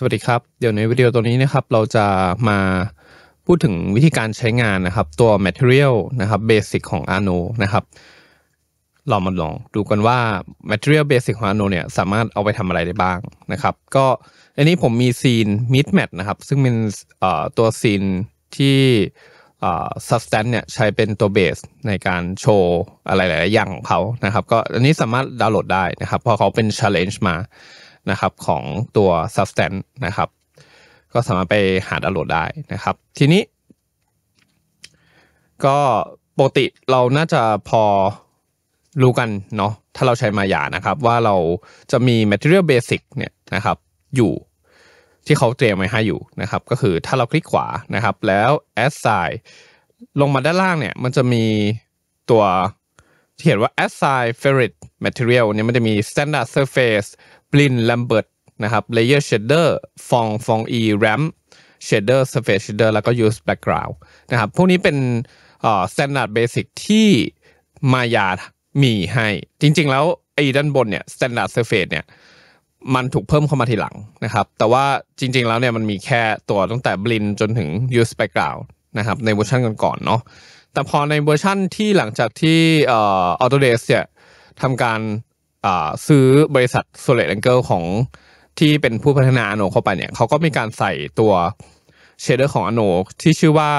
สวัสดีครับ เดี๋ยวในวิดีโอตัวนี้นะครับ เราจะมาพูดถึงวิธีการใช้งานนะครับตัว Material นะครับ Basic ของ Arno นะครับ เรามาลองดูกันว่า Material Basic ของ Arno เนี่ยสามารถเอาไปทำอะไรได้บ้างนะครับก็อันนี้ผมมีซีน Mid m a t นะครับ ซึ่งเป็นตัวซีนที่ Substance เนี่ยใช้เป็นตัวเบสในการโชว์อะไรหลาย ๆอย่างของเขานะครับก็อันนี้สามารถดาวน์โหลดได้นะครับพอเขาเป็น Challenge มานะครับของตัว substance นะครับก็สามารถไปหาดาวน์โหลดได้นะครับ ทีนี้ ก็ปกติเราน่าจะพอรู้กันเนาะถ้าเราใช้มายานะครับว่าเราจะมี material basic เนี่ยนะครับอยู่ที่เขาเตรียมไว้ให้อยู่นะครับก็คือถ้าเราคลิกขวานะครับ แล้ว assign ลงมาด้านล่างเนี่ยมันจะมีตัวเขียนว่า assign ferrite material เนี่ยมันจะมี standard surface ปลินแลมเบิร์ตนะครับเลเยอร์เชดเดอร์ฟองฟองอีแรมเชดเดอร์สเฟซเชดเดอร์แล้วก็ยูสแบ็กกราว n ์นะครับ พวกนี้เป็นเอ่อสแตนดาร์ดเบสิกที่มายามีให้ จริง ๆ แล้วไอ้ด้านบนเนี่ยสแตนดาร์ดเซอร์เฟซเนี่ยมันถูกเพิ่มเข้ามาทีหลังนะครับ แต่ว่าจริงๆแล้วเนี่ยมันมีแค่ตัวตั้งแต่บลินจนถึงยูสแบ็กกราว n ์นะครับในเวอร์ชันก่อนๆเนาะ แต่พอในเวอร์ชั่นที่หลังจากที่ออโตเดสเนี่ยทำการซื้อบริษัทโซเลตแองเกิลของที่เป็นผู้พัฒนาอโนเข้าไปเนี่ยเขาก็มีการใส่ตัวเชเดอร์ของอโนที่ชื่อว่า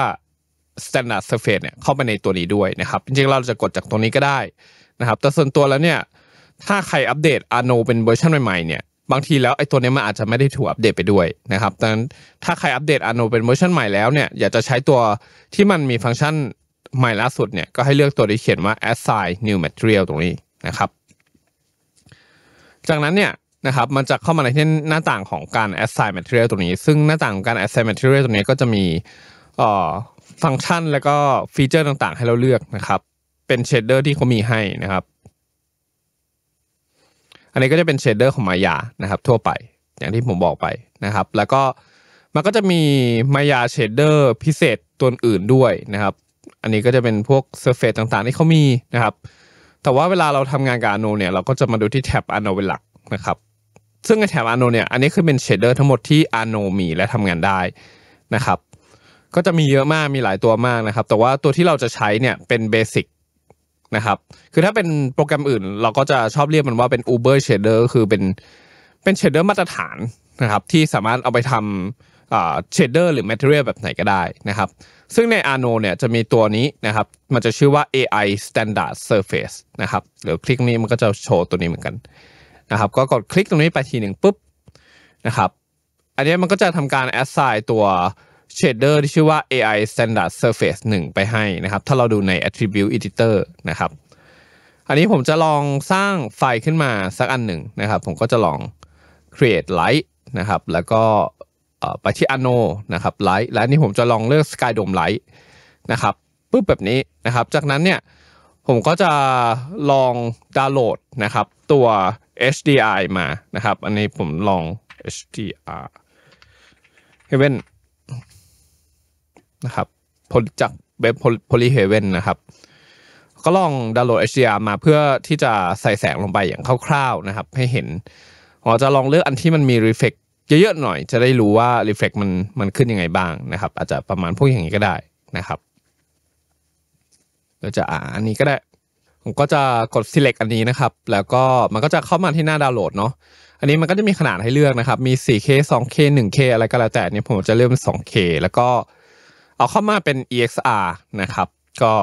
standard surface เนี่ยเข้าไปในตัวนี้ด้วยนะครับจริงๆ เราจะกดจากตรงนี้ก็ได้นะครับ แต่ส่วนตัวแล้วเนี่ยถ้าใครอัปเดตอโนเป็นเวอร์ชันใหม่ๆเนี่ยบางทีแล้วไอ้ตัวนี้มันอาจจะไม่ได้ถูกอัปเดตไปด้วยนะครับดังนั้นถ้าใครอัปเดตอโนเป็นเวอร์ชันใหม่แล้วเนี่ยอยากจะใช้ตัวที่มันมีฟังก์ชันใหม่ล่าสุดเนี่ยก็ให้เลือกตัวที่เขียนว่า assign new material ตรงนี้นะครับจากนั้นเนี่ยนะครับ มันจะเข้ามาในที่หน้าต่างของการ assign material ตัวนี้ ซึ่งหน้าต่างของการ assign material ตัวนี้ก็จะมีฟังก์ชันแล้วก็ฟีเจอร์ต่างๆ ให้เราเลือกนะครับ เป็นเชดเดอร์ที่เขามีให้นะครับ อันนี้ก็จะเป็นเชดเดอร์ของมายานะครับทั่วไปอย่างที่ผมบอกไปนะครับ แล้วก็มันก็จะมีมายาเชดเดอร์พิเศษตัวอื่นด้วยนะครับ อันนี้ก็จะเป็นพวกเซอร์เฟซต่างๆ ที่เขามีนะครับแต่ว่าเวลาเราทำงานกับอโนเนี่ย เราก็จะมาดูที่แท็บอโนเป็นหลักนะครับซึ่งในแท็บอโนเนี่ยอันนี้คือเป็นเชดเดอร์ทั้งหมดที่อโนมีและทำงานได้นะครับ ก็จะมีเยอะมากมีหลายตัวมากนะครับแต่ว่าตัวที่เราจะใช้เนี่ยเป็นเบสิกนะครับคือถ้าเป็นโปรแกรมอื่น เราก็จะชอบเรียกมันว่าเป็น Uber Shader คือเป็นเป็นเชดเดอร์มาตรฐานนะครับที่สามารถเอาไปทำเชดเดอร์หรือ Material แบบไหนก็ได้นะครับซึ่งใน Arno เนี่ยจะมีตัวนี้นะครับ มันจะชื่อว่า AI Standard Surface นะครับหรือคลิกนี้มันก็จะโชว์ตัวนี้เหมือนกันนะครับก็กดคลิกตรงนี้ไปทีหนึ่งปุ๊บนะครับอันนี้มันก็จะทำการ assign ตัวเชดเดอร์ที่ชื่อว่า AI Standard Surface 1 ไปให้นะครับ ถ้าเราดูใน Attribute Editor นะครับอันนี้ผมจะลองสร้างไฟล์ขึ้นมาสักอันหนึ่งนะครับ ผมก็จะลอง create light นะครับแล้วก็ไปที่อโนนะครับไลท์และนี่ผมจะลองเลือกสกายโดมไลท์นะครับปุ๊บแบบนี้นะครับจากนั้นเนี่ยผมก็จะลองดาวน์โหลดนะครับตัว HDI มานะครับอันนี้ผมลอง HDR Heaven นะครับจากเว็บ Poly Heaven นะครับก็ลองดาวน์โหลด HDR มาเพื่อที่จะใส่แสงลงไปอย่างคร่าวๆนะครับให้เห็นเราจะลองเลือกอันที่มันมี reflect เยอะๆหน่อยจะได้รู้ว่า reflect มันมันขึ้นยังไงบ้างนะครับ อาจจะประมาณพวกอย่างนี้ก็ได้นะครับเราจะอ่านอันนี้ก็ได้ผมก็จะกด select อันนี้นะครับ แล้วก็มันก็จะเข้ามาที่หน้าดาวน์โหลดเนาะอันนี้มันก็จะมีขนาดให้เลือกนะครับมี 4K 2K 1K อะไรก็แล้วแต่เนี่ยผมจะเริ่ม 2K แล้วก็เอาเข้ามาเป็น EXR นะครับ ก็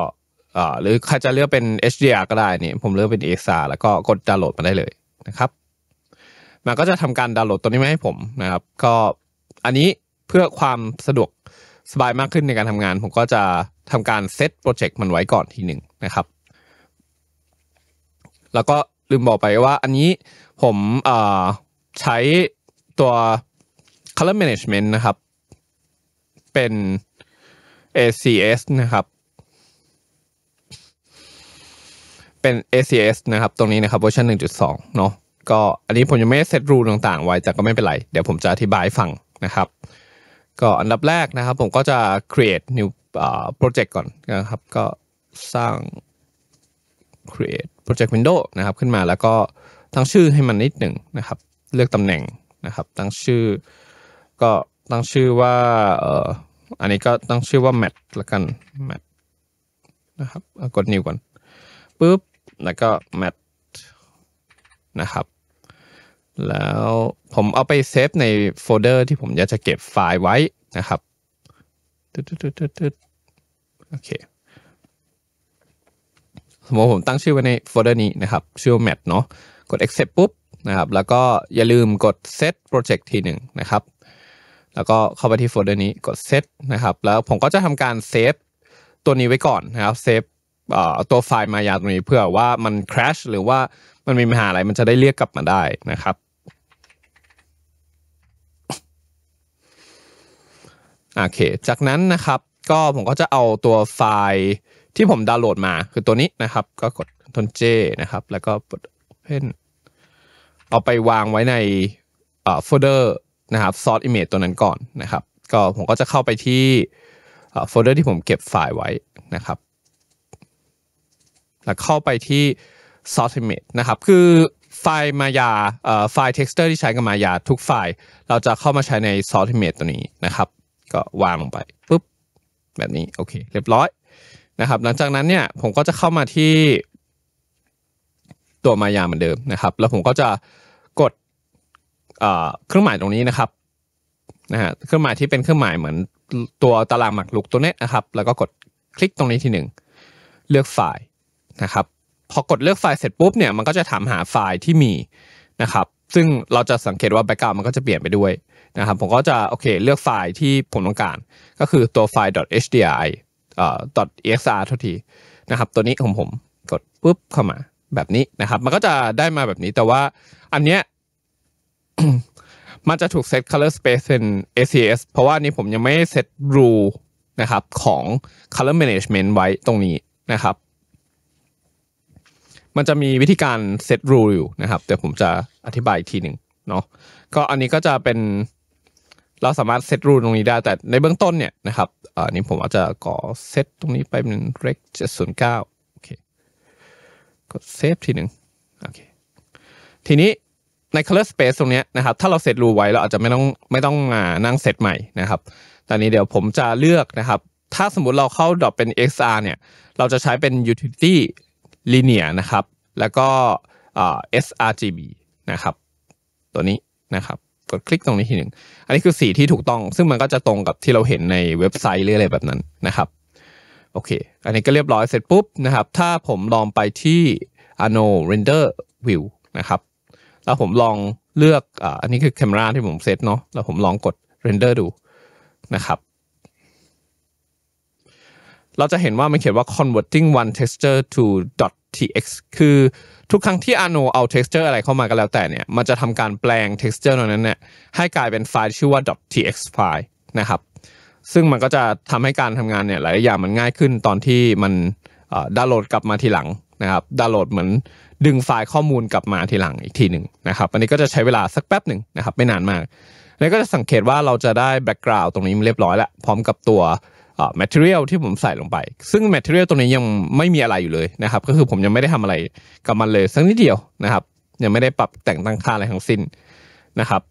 หรือใครจะเลือกเป็น HDR ก็ได้นี่ผมเลือกเป็น EXR แล้วก็กดดาวน์โหลดมาได้เลยนะครับมันก็จะทำการดาวน์โหลดตัวนี้มาให้ผมนะครับก็อันนี้เพื่อความสะดวกสบายมากขึ้นในการทำงาน ผมก็จะทำการเซตโปรเจกต์มันไว้ก่อนทีหนึ่งนะครับแล้วก็ลืมบอกไปว่าอันนี้ผมใช้ตัว color management นะครับ เป็น ACS นะครับ เป็น ACS นะครับตรงนี้นะครับเวอร์ชัน1.2 เนาะก็อันนี้ผมยังไม่เซตรูต่างๆไว้แต่ก็ไม่เป็นไร เดี๋ยวผมจะอธิบายฟังนะครับ ก็อันดับแรกนะครับ ผมก็จะ create new project ก่อนนะครับ ก็สร้าง create project window นะครับขึ้นมาแล้วก็ตั้งชื่อให้มันนิดหนึ่งนะครับ เลือกตำแหน่งนะครับตั้งชื่อ ก็ตั้งชื่อว่าออันนี้ก็ตั้งชื่อว่า mat ละกัน mat นะครับ กด new ก่อนปุ๊บ แล้วก็ mat นะครับแล้วผมเอาไปเซฟในโฟลเดอร์ที่ผมอยากจะเก็บไฟล์ไว้นะครับโอเค สมมติผมตั้งชื่อไว้ในโฟลเดอร์นี้นะครับชื่อ m a t เนาะ กด accept ปุ๊บนะครับ แล้วก็อย่าลืมกด set project ทีหนึ่งนะครับ แล้วก็เข้าไปที่โฟลเดอร์นี้กด set นะครับ แล้วผมก็จะทำการเซฟตัวนี้ไว้ก่อนนะครับเซฟตัวไฟล์มายาตรงนี้เพื่อว่ามัน crash หรือว่ามันมีปัญหาอะไรมันจะได้เรียกกลับมาได้นะครับโอเค จากนั้นนะครับ ก็ผมก็จะเอาตัวไฟล์ที่ผมดาวน์โหลดมา คือตัวนี้นะครับ ก็กด Ctrl J นะครับ แล้วก็กดเพนเอาไปวางไว้ในโฟลเดอร์นะครับ source image ตัวนั้นก่อนนะครับ ก็ผมก็จะเข้าไปที่โฟลเดอร์ที่ผมเก็บไฟล์ไว้นะครับ แล้วเข้าไปที่ source image นะครับ คือไฟล์มายาไฟล์เท็ซ์เจอร์ที่ใช้กับมายาทุกไฟล์ เราจะเข้ามาใช้ใน source image ตัวนี้นะครับก็วางลงไปปุ๊บแบบนี้โอเค เรียบร้อยนะครับ หลังจากนั้นเนี่ยผมก็จะเข้ามาที่ตัวมายาเหมือนเดิมนะครับ แล้วผมก็จะกดเครื่องหมายตรงนี้นะครับนะฮะเครื่องหมายที่เป็นเครื่องหมายเหมือนตัวตารางหมากรุกตัวนี้นะครับ แล้วก็กดคลิกตรงนี้ทีหนึ่งเลือกไฟล์นะครับพอกดเลือกไฟล์เสร็จปุ๊บเนี่ยมันก็จะถามหาไฟล์ที่มีนะครับซึ่งเราจะสังเกตว่าแบ็กกราวมันก็จะเปลี่ยนไปด้วยนะครับ ผมก็จะโอเค เลือกไฟล์ที่ผมต้องการ ก็คือตัวไฟล์ .hdri เอ่อ .exr ทันทีนะครับ ตัวนี้ของผมกดปุ๊บเข้ามาแบบนี้นะครับ มันก็จะได้มาแบบนี้ แต่ว่าอันเนี้ยมันจะถูกเซต color space เป็น ACS เพราะว่านี้ผมยังไม่เซต rule นะครับของ color management ไว้ตรงนี้นะครับมันจะมีวิธีการเซตรูอยู่นะครับเดี๋ยวผมจะอธิบายอีกทีหนึ่งเนาะก็อันนี้ก็จะเป็นเราสามารถเซตรูตรงนี้ได้ แต่ในเบื้องต้นเนี่ยนะครับอันนี้ผมอาจจะก่อเซตตรงนี้ไปเป็นเรกเจ็ดศูนย์เก้าโอเคกดเซฟทีหนึ่งโอเคทีนี้ใน color space ตรงนี้นะครับถ้าเราเซตรูไว้เราอาจจะไม่ต้องไม่ต้องมานั่งเซตใหม่นะครับตอนนี้เดี๋ยวผมจะเลือกนะครับ ถ้าสมมติเราเข้าดอปเป็น XR เนี่ยเราจะใช้เป็น utility ลิเนียนะครับ แล้วก็ sRGB นะครับ ตัวนี้นะครับ กดคลิกตรงนี้ทีหนึ่ง อันนี้คือสีที่ถูกต้อง ซึ่งมันก็จะตรงกับที่เราเห็นในเว็บไซต์หรืออะไรแบบนั้นนะครับ โอเค อันนี้ก็เรียบร้อยเสร็จปุ๊บนะครับ ถ้าผมลองไปที่ Ano Render View นะครับ แล้วผมลองเลือก อันนี้คือแคมราที่ผมเซตเนาะ แล้วผมลองกด Render ดูนะครับ เราจะเห็นว่ามันเขียนว่า converting one texture to dot TX คือทุกครั้งที่ Arno เอา texture อะไรเข้ามาก็แล้วแต่เนี่ยมันจะทำการแปลง texture นั้นเนี่ยให้กลายเป็นไฟล์ชื่อว่า .tx file นะครับซึ่งมันก็จะทำให้การทำงานเนี่ยหลายอย่างมันง่ายขึ้นตอนที่มันดาวน์โหลดกลับมาทีหลังนะครับดาวน์โหลดเหมือนดึงไฟล์ข้อมูลกลับมาทีหลังอีกทีหนึ่งนะครับอันนี้ก็จะใช้เวลาสักแป๊บหนึ่งนะครับไม่นานมาก แล้วก็จะสังเกตว่าเราจะได้แบ็กกราวด์ตรงนี้เรียบร้อยแล้ว พร้อมกับตัวแมทเทอเรียลที่ผมใส่ลงไป ซึ่งแมทเทอเรียลตัวนี้ยังไม่มีอะไรอยู่เลยนะครับก็คือผมยังไม่ได้ทำอะไรกับมันเลยสักนิดเดียวนะครับ ยังไม่ได้ปรับแต่งตั้งค่าอะไรทั้งสิ้นนะครับ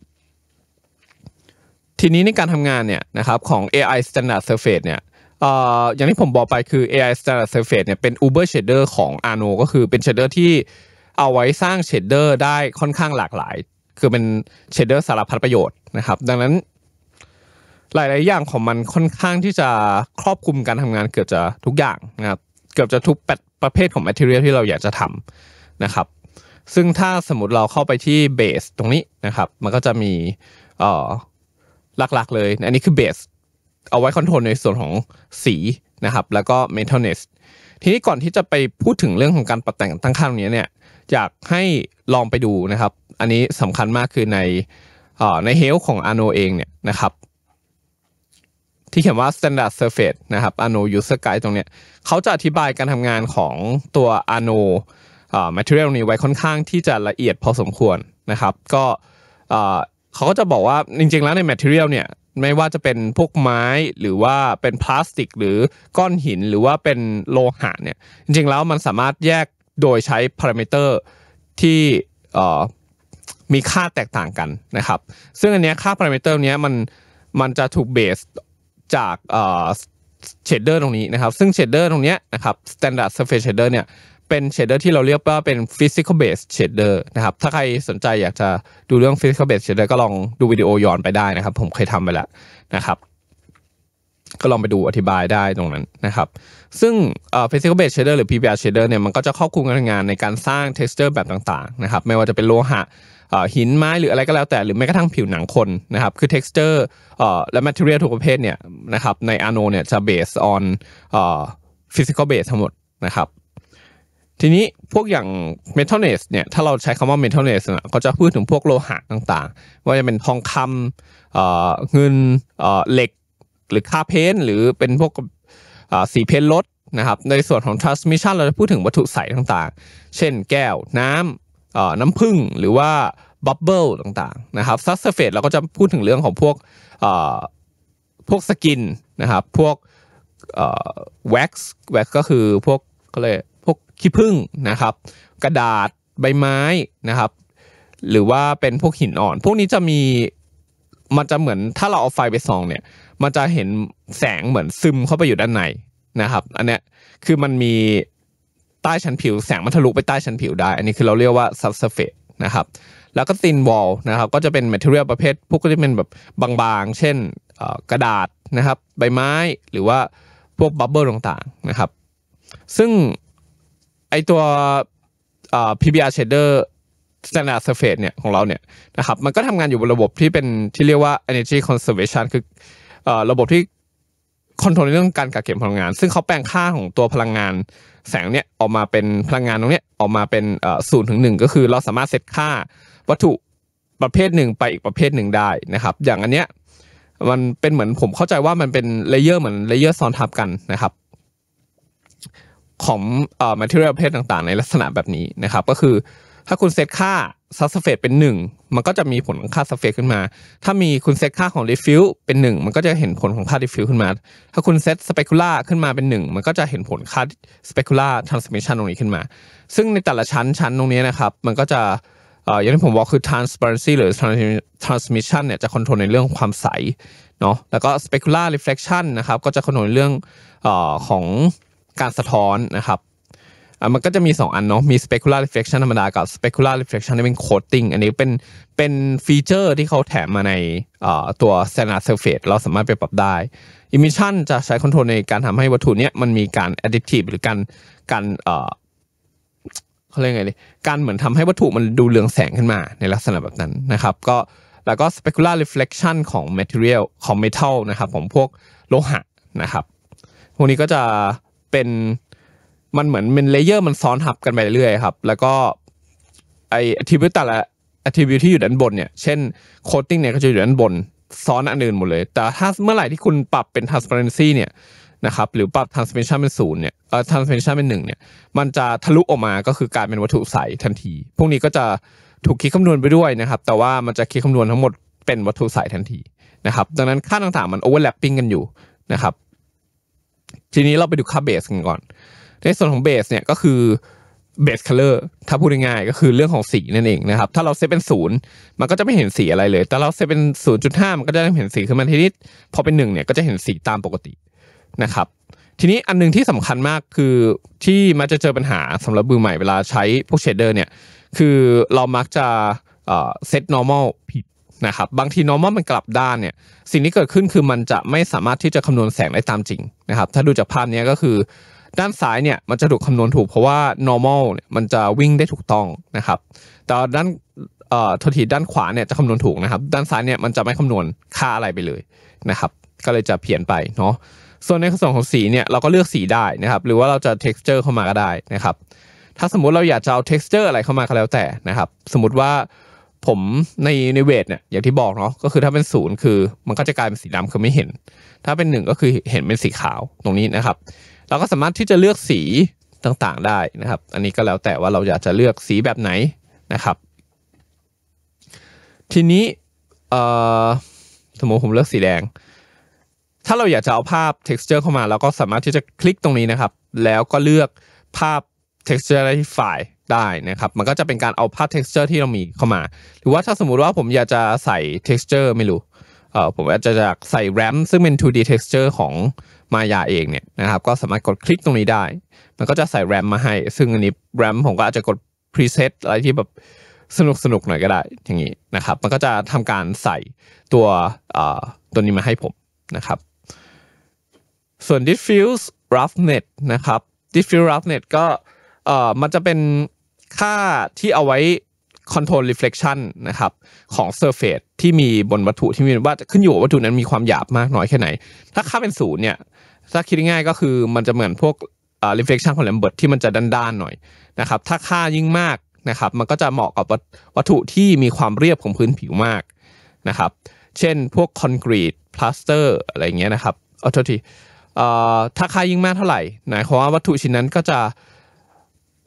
ทีนี้ในการทำงานเนี่ยนะครับของ AI Standard Surface เนี่ยอย่างที่ผมบอกไปคือ AI Standard Surface เนี่ยเป็น Uber Shader ของ Arno ก็คือเป็น Shader ที่เอาไว้สร้าง Shader ได้ค่อนข้างหลากหลาย คือเป็นเช a เดอร์สารพัดประโยชน์นะครับดังนั้นหลาย ๆ อย่างของมันค่อนข้างที่จะครอบคลุมการทำงานเกือบจะทุกอย่างนะครับ เกือบจะทุกแปดประเภทของ material ที่เราอยากจะทำนะครับ ซึ่งถ้าสมมติเราเข้าไปที่เบสตรงนี้นะครับ มันก็จะมีหลักๆ เลย อันนี้คือเบสเอาไว้คอนโทรลในส่วนของสีนะครับ แล้วก็ maintenance ทีนี้ก่อนที่จะไปพูดถึงเรื่องของการปรับแต่งตั้งค่าตรงนี้เนี่ย อยากให้ลองไปดูนะครับ อันนี้สำคัญมากคือในในเฮลของอาโนเองเนี่ยนะครับที่เขียนว่า standard surface นะครับ a n o user guide ตรงเนี้ยเขาจะอธิบายการทำงานของตัว a n o material นี้ไว้ค่อนข้างที่จะละเอียดพอสมควรนะครับก็เขาก็จะบอกว่าจริงๆแล้วใน material เนี่ยไม่ว่าจะเป็นพวกไม้หรือว่าเป็นพลาสติก หรือก้อนหินหรือว่าเป็นโลหะเนี่ยจริงๆแล้วมันสามารถแยกโดยใช้พารามิเตอร์ที่มีค่าแตกต่างกันนะครับซึ่งอันนี้ค่าพารามิเตอร์นี้มันมันจะถูกเบสจากเชดเดอร์ตรงนี้นะครับ ซึ่งเชดเดอร์ตรงนี้นะครับ standard surface shader เนี่ยเป็นเชดเดอร์ที่เราเรียกว่าเป็น physical b a s e shader นะครับถ้าใครสนใจอยากจะดูเรื่อง physical b a s e shader ก็ลองดูวิดีโอย้อนไปได้นะครับ ผมเคยทำไปแล้วนะครับ ก็ลองไปดูอธิบายได้ตรงนั้นนะครับซึ่ง physical b a s e shader หรือ PBR shader เนี่ยมันก็จะครอบคลุมการงานในการสร้าง texture แบบต่างๆนะครับ ไม่ว่าจะเป็นโลหะหินไม้หรืออะไรก็แล้ว แต่หรือแม้กระทั่งผิวหนังคนนะครับคือ texture และ material ทุกประเภทเนี่ยนะครับในอ n โนเนี่ยจะ based on physical base ทั้งหมดนะครับทีนี้พวกอย่าง metalness เนี่ยถ้าเราใช้คำว่า metalness นะก็จะพูดถึงพวกโลหะต่างๆ ว่าจะเป็นทองคำเงินเหล็กหรือค่าเพ้นหรือเป็นพวกสีเพ้นรถนะครับในส่วนของ transmission เราจะพูดถึงวัตถุใสต่างๆ เช่นแก้วน้ำน้ำผึ้งหรือว่าบับเบิลต่างๆนะครับซัสเฟตเราก็จะพูดถึงเรื่องของพวกพวกสกินนะครับ พวกแว็กซ์แว็กก็คือพวกเขาเลยพวกขี้ผึ้งนะครับ กระดาษใบไม้นะครับ หรือว่าเป็นพวกหินอ่อน พวกนี้จะมีมันจะเหมือนถ้าเราเอาไฟไปส่องเนี่ยมันจะเห็นแสงเหมือนซึมเข้าไปอยู่ด้านในนะครับอันเนี้ยคือมันมีใต้ชั้นผิวแสงมันทะลุไปใต้ชั้นผิวได้ อันนี้คือเราเรียกว่า subsurface นะครับ แล้วก็ thin wall นะครับ ก็จะเป็น material ประเภทพวกที่เป็นแบบบางๆ เช่นกระดาษนะครับ ใบไม้หรือว่าพวกบับเบิลต่างๆนะครับ ซึ่งไอตัว PBR shader standard surface เนี่ยของเราเนี่ยนะครับ มันก็ทำงานอยู่บนระบบที่เป็นที่เรียกว่า energy conservation คือระบบที่คอนโทรลเรื่องการกักเก็บพลังงาน ซึ่งเขาแปลงค่าของตัวพลังงานแสงเนี่ยออกมาเป็นพลังงานตรงเนี้ยออกมาเป็นศูนย์ถึงหนึ่งก็คือเราสามารถเซตค่าวัตถุประเภทหนึ่งไปอีกประเภทหนึ่งได้นะครับ อย่างอันเนี้ยมันเป็นเหมือนผมเข้าใจว่ามันเป็นเลเยอร์เหมือนเลเยอร์ซ้อนทับกันนะครับ ของเอ่อ material ประเภทต่างๆในลักษณะแบบนี้นะครับ ก็คือถ้าคุณเซตค่าซัสเฟตเป็น 1 มันก็จะมีผลของค่าซัสเฟตขึ้นมา ถ้ามีคุณเซตค่าของรีฟิลเป็น 1 มันก็จะเห็นผลของค่ารีฟิลขึ้นมา ถ้าคุณเซตสเปกุล่าขึ้นมาเป็น 1 มันก็จะเห็นผลค่าสเปกุล่าทรานส์มิชันตรงนี้ขึ้นมา ซึ่งในแต่ละชั้นชั้นตรงนี้นะครับ มันก็จะอย่างที่ผมบอกคือ transparency หรือ transmission เนี่ยจะคอนโทรลในเรื่องความใสเนาะ แล้วก็ specular reflection นะครับก็จะคอนโทรลเรื่องอของการสะท้อนนะครับมันก็จะมี 2 อันเนาะมี specular reflection ธรรมดา กับ specular reflection ที่เป็น coating อันนี้เป็นเป็นฟีเจอร์ที่เขาแถมมาในตัว standard surface เราสามารถไปปรับได้ emission จะใช้คอนโทรล ในการทำให้วัตถุเนี้ยมันมีการ additive หรือการการเขาเรียกไงดีการเหมือนทำให้วัตถุมันดูเรืองแสงขึ้นมาในลักษณะแบบนั้นนะครับก็แล้วก็ specular reflection ของ material ของ metal นะครับของพวกโลหะนะครับ พวกนี้ก็จะเป็นมันเหมือนเป็นเลเยอร์มันซ้อนทับกันไปเรื่อยครับ แล้วก็ไอ a t t r i b แต่ละ a t t r i b ที่อยู่ด้านบนเนี่ยเช่นโคตติ้งเนี่ยก็จะอยู่ด้านบนซ้อนอันอื่นหมดเลย แต่ถ้าเมื่อไหร่ที่คุณปรับเป็น transparency เนี่ยนะครับหรือปรับ transmission เป็นศูนย์เนี่ยเอ่อ transmission เป็นหนึ่งเนี่ยมันจะทะลุออกมาก็คือกลายเป็นวัตถุใสทันที พวกนี้ก็จะถูกคิดคำนวณไปด้วยนะครับ แต่ว่ามันจะคิดคำนวณทั้งหมดเป็นวัตถุใสทันทีนะครับดังนั้นค่าต่างๆมัน overlapping กันอยู่นะครับ ทีนี้เราไปดูค่าเบสกันก่อนในส่วนของเบสเนี่ยก็คือเบสคัลเลอร์ถ้าพูดง่ายก็คือเรื่องของสีนั่นเองนะครับถ้าเราเซตเป็นศูนย์มันก็จะไม่เห็นสีอะไรเลยแต่เราเซตเป็นศูนย์จุดห้ามันก็จะเห็นสีขึ้นมาทีนิดพอเป็นหนึ่งเนี่ยก็จะเห็นสีตามปกตินะครับทีนี้อันนึงที่สำคัญมากคือที่มัจะเจอปัญหาสำหรับมือใหม่เวลาใช้พวกเชดเดอร์เนี่ยคือเรามักจะเซต normal ผิดนะครับบางที normal มันกลับด้านเนี่ยสิ่งที่เกิดขึ้นคือมันจะไม่สามารถที่จะคำนวณแสงได้ตามจริงนะครับถ้าดูจากภาพนี้ก็คืด้านซ้ายเนี่ยมันจะถูกคำนวณถูก เพราะว่า normal เนี่ยมันจะวิ่งได้ถูกต้องนะครับแต่ด้านเอ่อทีด้านขวาเนี่ยจะคำนวณถูกนะครับ ด้านซ้ายเนี่ยมันจะไม่คำนวณค่าอะไรไปเลยนะครับ ก็เลยจะเพี้ยนไปเนาะส่วนในข้ส่งของสีเนี่ยเราก็เลือกสีได้นะครับ หรือว่าเราจะ texture เข้ามาก็ได้นะครับถ้าสมมุติเราอยากจะเอา texture อะไรเข้ามาก็แล้วแต่นะครับสมมติว่าผมในในเวทเนี่ยอย่างที่บอกเนาะก็คือถ้าเป็นศูนย์คือมันก็จะกลายเป็นสีดำคือไม่เห็น ถ้าเป็นหนึ่งก็คือเห็นเป็นสีขาวตรงนี้นะครับเราก็สามารถที่จะเลือกสีต่างๆได้นะครับ อันนี้ก็แล้วแต่ว่าเราอยากจะเลือกสีแบบไหนนะครับ ทีนี้สมมติผมเลือกสีแดง ถ้าเราอยากจะเอาภาพ texture เข้ามาเราก็สามารถที่จะคลิกตรงนี้นะครับ แล้วก็เลือกภาพ texture ี่ไ่ายได้นะครับ มันก็จะเป็นการเอาภาพ texture ที่เรามีเข้ามา หรือว่าถ้าสมมุติว่าผมอยากจะใส่ texture ไม่รู้ผมอาจจะอยากใส่ r a m ซึ่งเป็น 2D texture ของมายาเองเนี่ยนะครับก็สามารถกดคลิกตรงนี้ได้ มันก็จะใส่แรมมาให้ ซึ่งอันนี้แรมผมก็อาจจะกดรีเซ็ตอะไรที่แบบสนุกสนุกหน่อยก็ได้ อย่างนี้นะครับ มันก็จะทำการใส่ตัวตัวนี้มาให้ผมนะครับ ส่วน diffuse roughness นะครับ diffuse roughness ก็มันจะเป็นค่าที่เอาไว้ control reflection นะครับของ surface ที่มีบนวัตถุที่มีว่าขึ้นอยู่วัตถุนั้นมีความหยาบมากน้อยแค่ไหน ถ้าค่าเป็นศูนย์เนี่ยถ้าคิดง่ายก็คือมันจะเหมือนพวกรีเ reflection ของแลมเบิร์ตที่มันจะด้านๆหน่อยนะครับ ถ้าค่ายิ่งมากนะครับมันก็จะเหมาะกับวัตถุที่มีความเรียบของพื้นผิวมากนะครับ เช่นพวกคอนกรีตพลาสเตอร์อะไรเงี้ยนะครับเอาโทษทีถ้าค่ายิ่งมากเท่าไหร่หมายความว่าวัตถุชิ้นนั้นก็จะ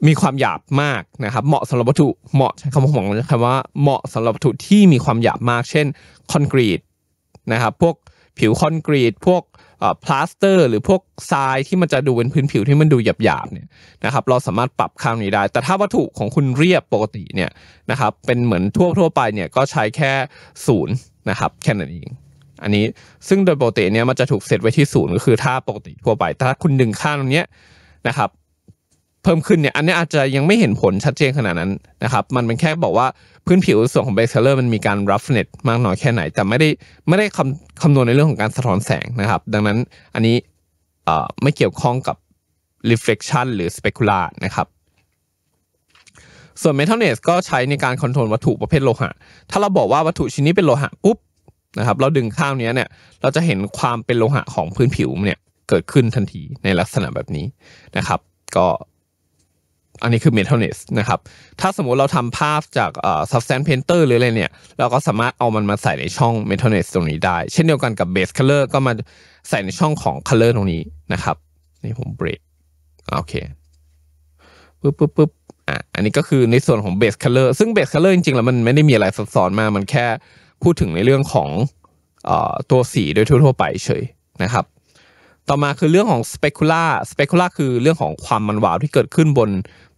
มีความหยาบมากนะครับ เหมาะสำหรับวัตถุ เหมาะใช้คำว่าคำว่า เหมาะสำหรับวัตถุที่มีความหยาบมาก เช่นคอนกรีตนะครับ พวกผิวคอนกรีตพวกพลาสเตอร์หรือพวกทรายที่มันจะดูเป็นพื้นผิวที่มันดูหยาบๆเนี่ยนะครับ เราสามารถปรับค่านี้ได้ แต่ถ้าวัตถุของคุณเรียบปกติเนี่ยนะครับ เป็นเหมือนทั่วทั่วไปเนี่ยก็ใช้แค่ศูนย์นะครับแค่นั้นเองอันนี้ซึ่งโดยปกติเนี่ยมันจะถูกเซตไว้ที่ศูนย์ก็คือถ้าปกติทั่วไปแต่ถ้าคุณดึงค่าตรงนี้นะครับเพิ่มขึ้นเนี่ยอันนี้อาจจะยังไม่เห็นผลชัดเจนขนาดนั้นนะครับมันเป็นแค่บอกว่าพื้นผิวส่วนของเบสเซอร์มันมีการรับเน็ตมากน้อยแค่ไหนแต่ไม่ได้ไม่ได้คำคำนวณในเรื่องของการสะท้อนแสงนะครับดังนั้นอันนี้ไม่เกี่ยวข้องกับ reflection หรือ specular นะครับส่วน m e t a l n e t ก็ใช้ในการคอนโทรลวัตถุประเภทโลหะ ถ้าเราบอกว่าวัตถุชิ้นนี้เป็นโลหะปุ๊บนะครับเราดึงข้าวนี้เนี่ยเราจะเห็นความเป็นโลหะของพื้นผิวเนี่ยเกิดขึ้นทันทีในลักษณะแบบนี้นะครับ ก็อันนี้คือ Metalness นะครับ ถ้าสมมติเราทำภาพจากเอ่อ Substance Painter หรืออะไรเนี่ย เราก็สามารถเอามันมาใส่ในช่อง Metalness ตรงนี้ได้ เช่นเดียวกันกับ Base Color ก็มาใส่ในช่องของ Color ตรงนี้นะครับ นี่ผมเบรกโอเคปึ๊บปึ๊บปึ๊บอ่ะอันนี้ก็คือในส่วนของ Base Color ซึ่ง Base Color จริงๆแล้วมันไม่ได้มีอะไรซับซ้อนมาก มันแค่พูดถึงในเรื่องของตัวสีโดยทั่วๆ ไปเฉยนะครับต่อมาคือเรื่องของสเปกุล่าสเปกุล่าคือเรื่องของความมันวาวที่เกิดขึ้นบน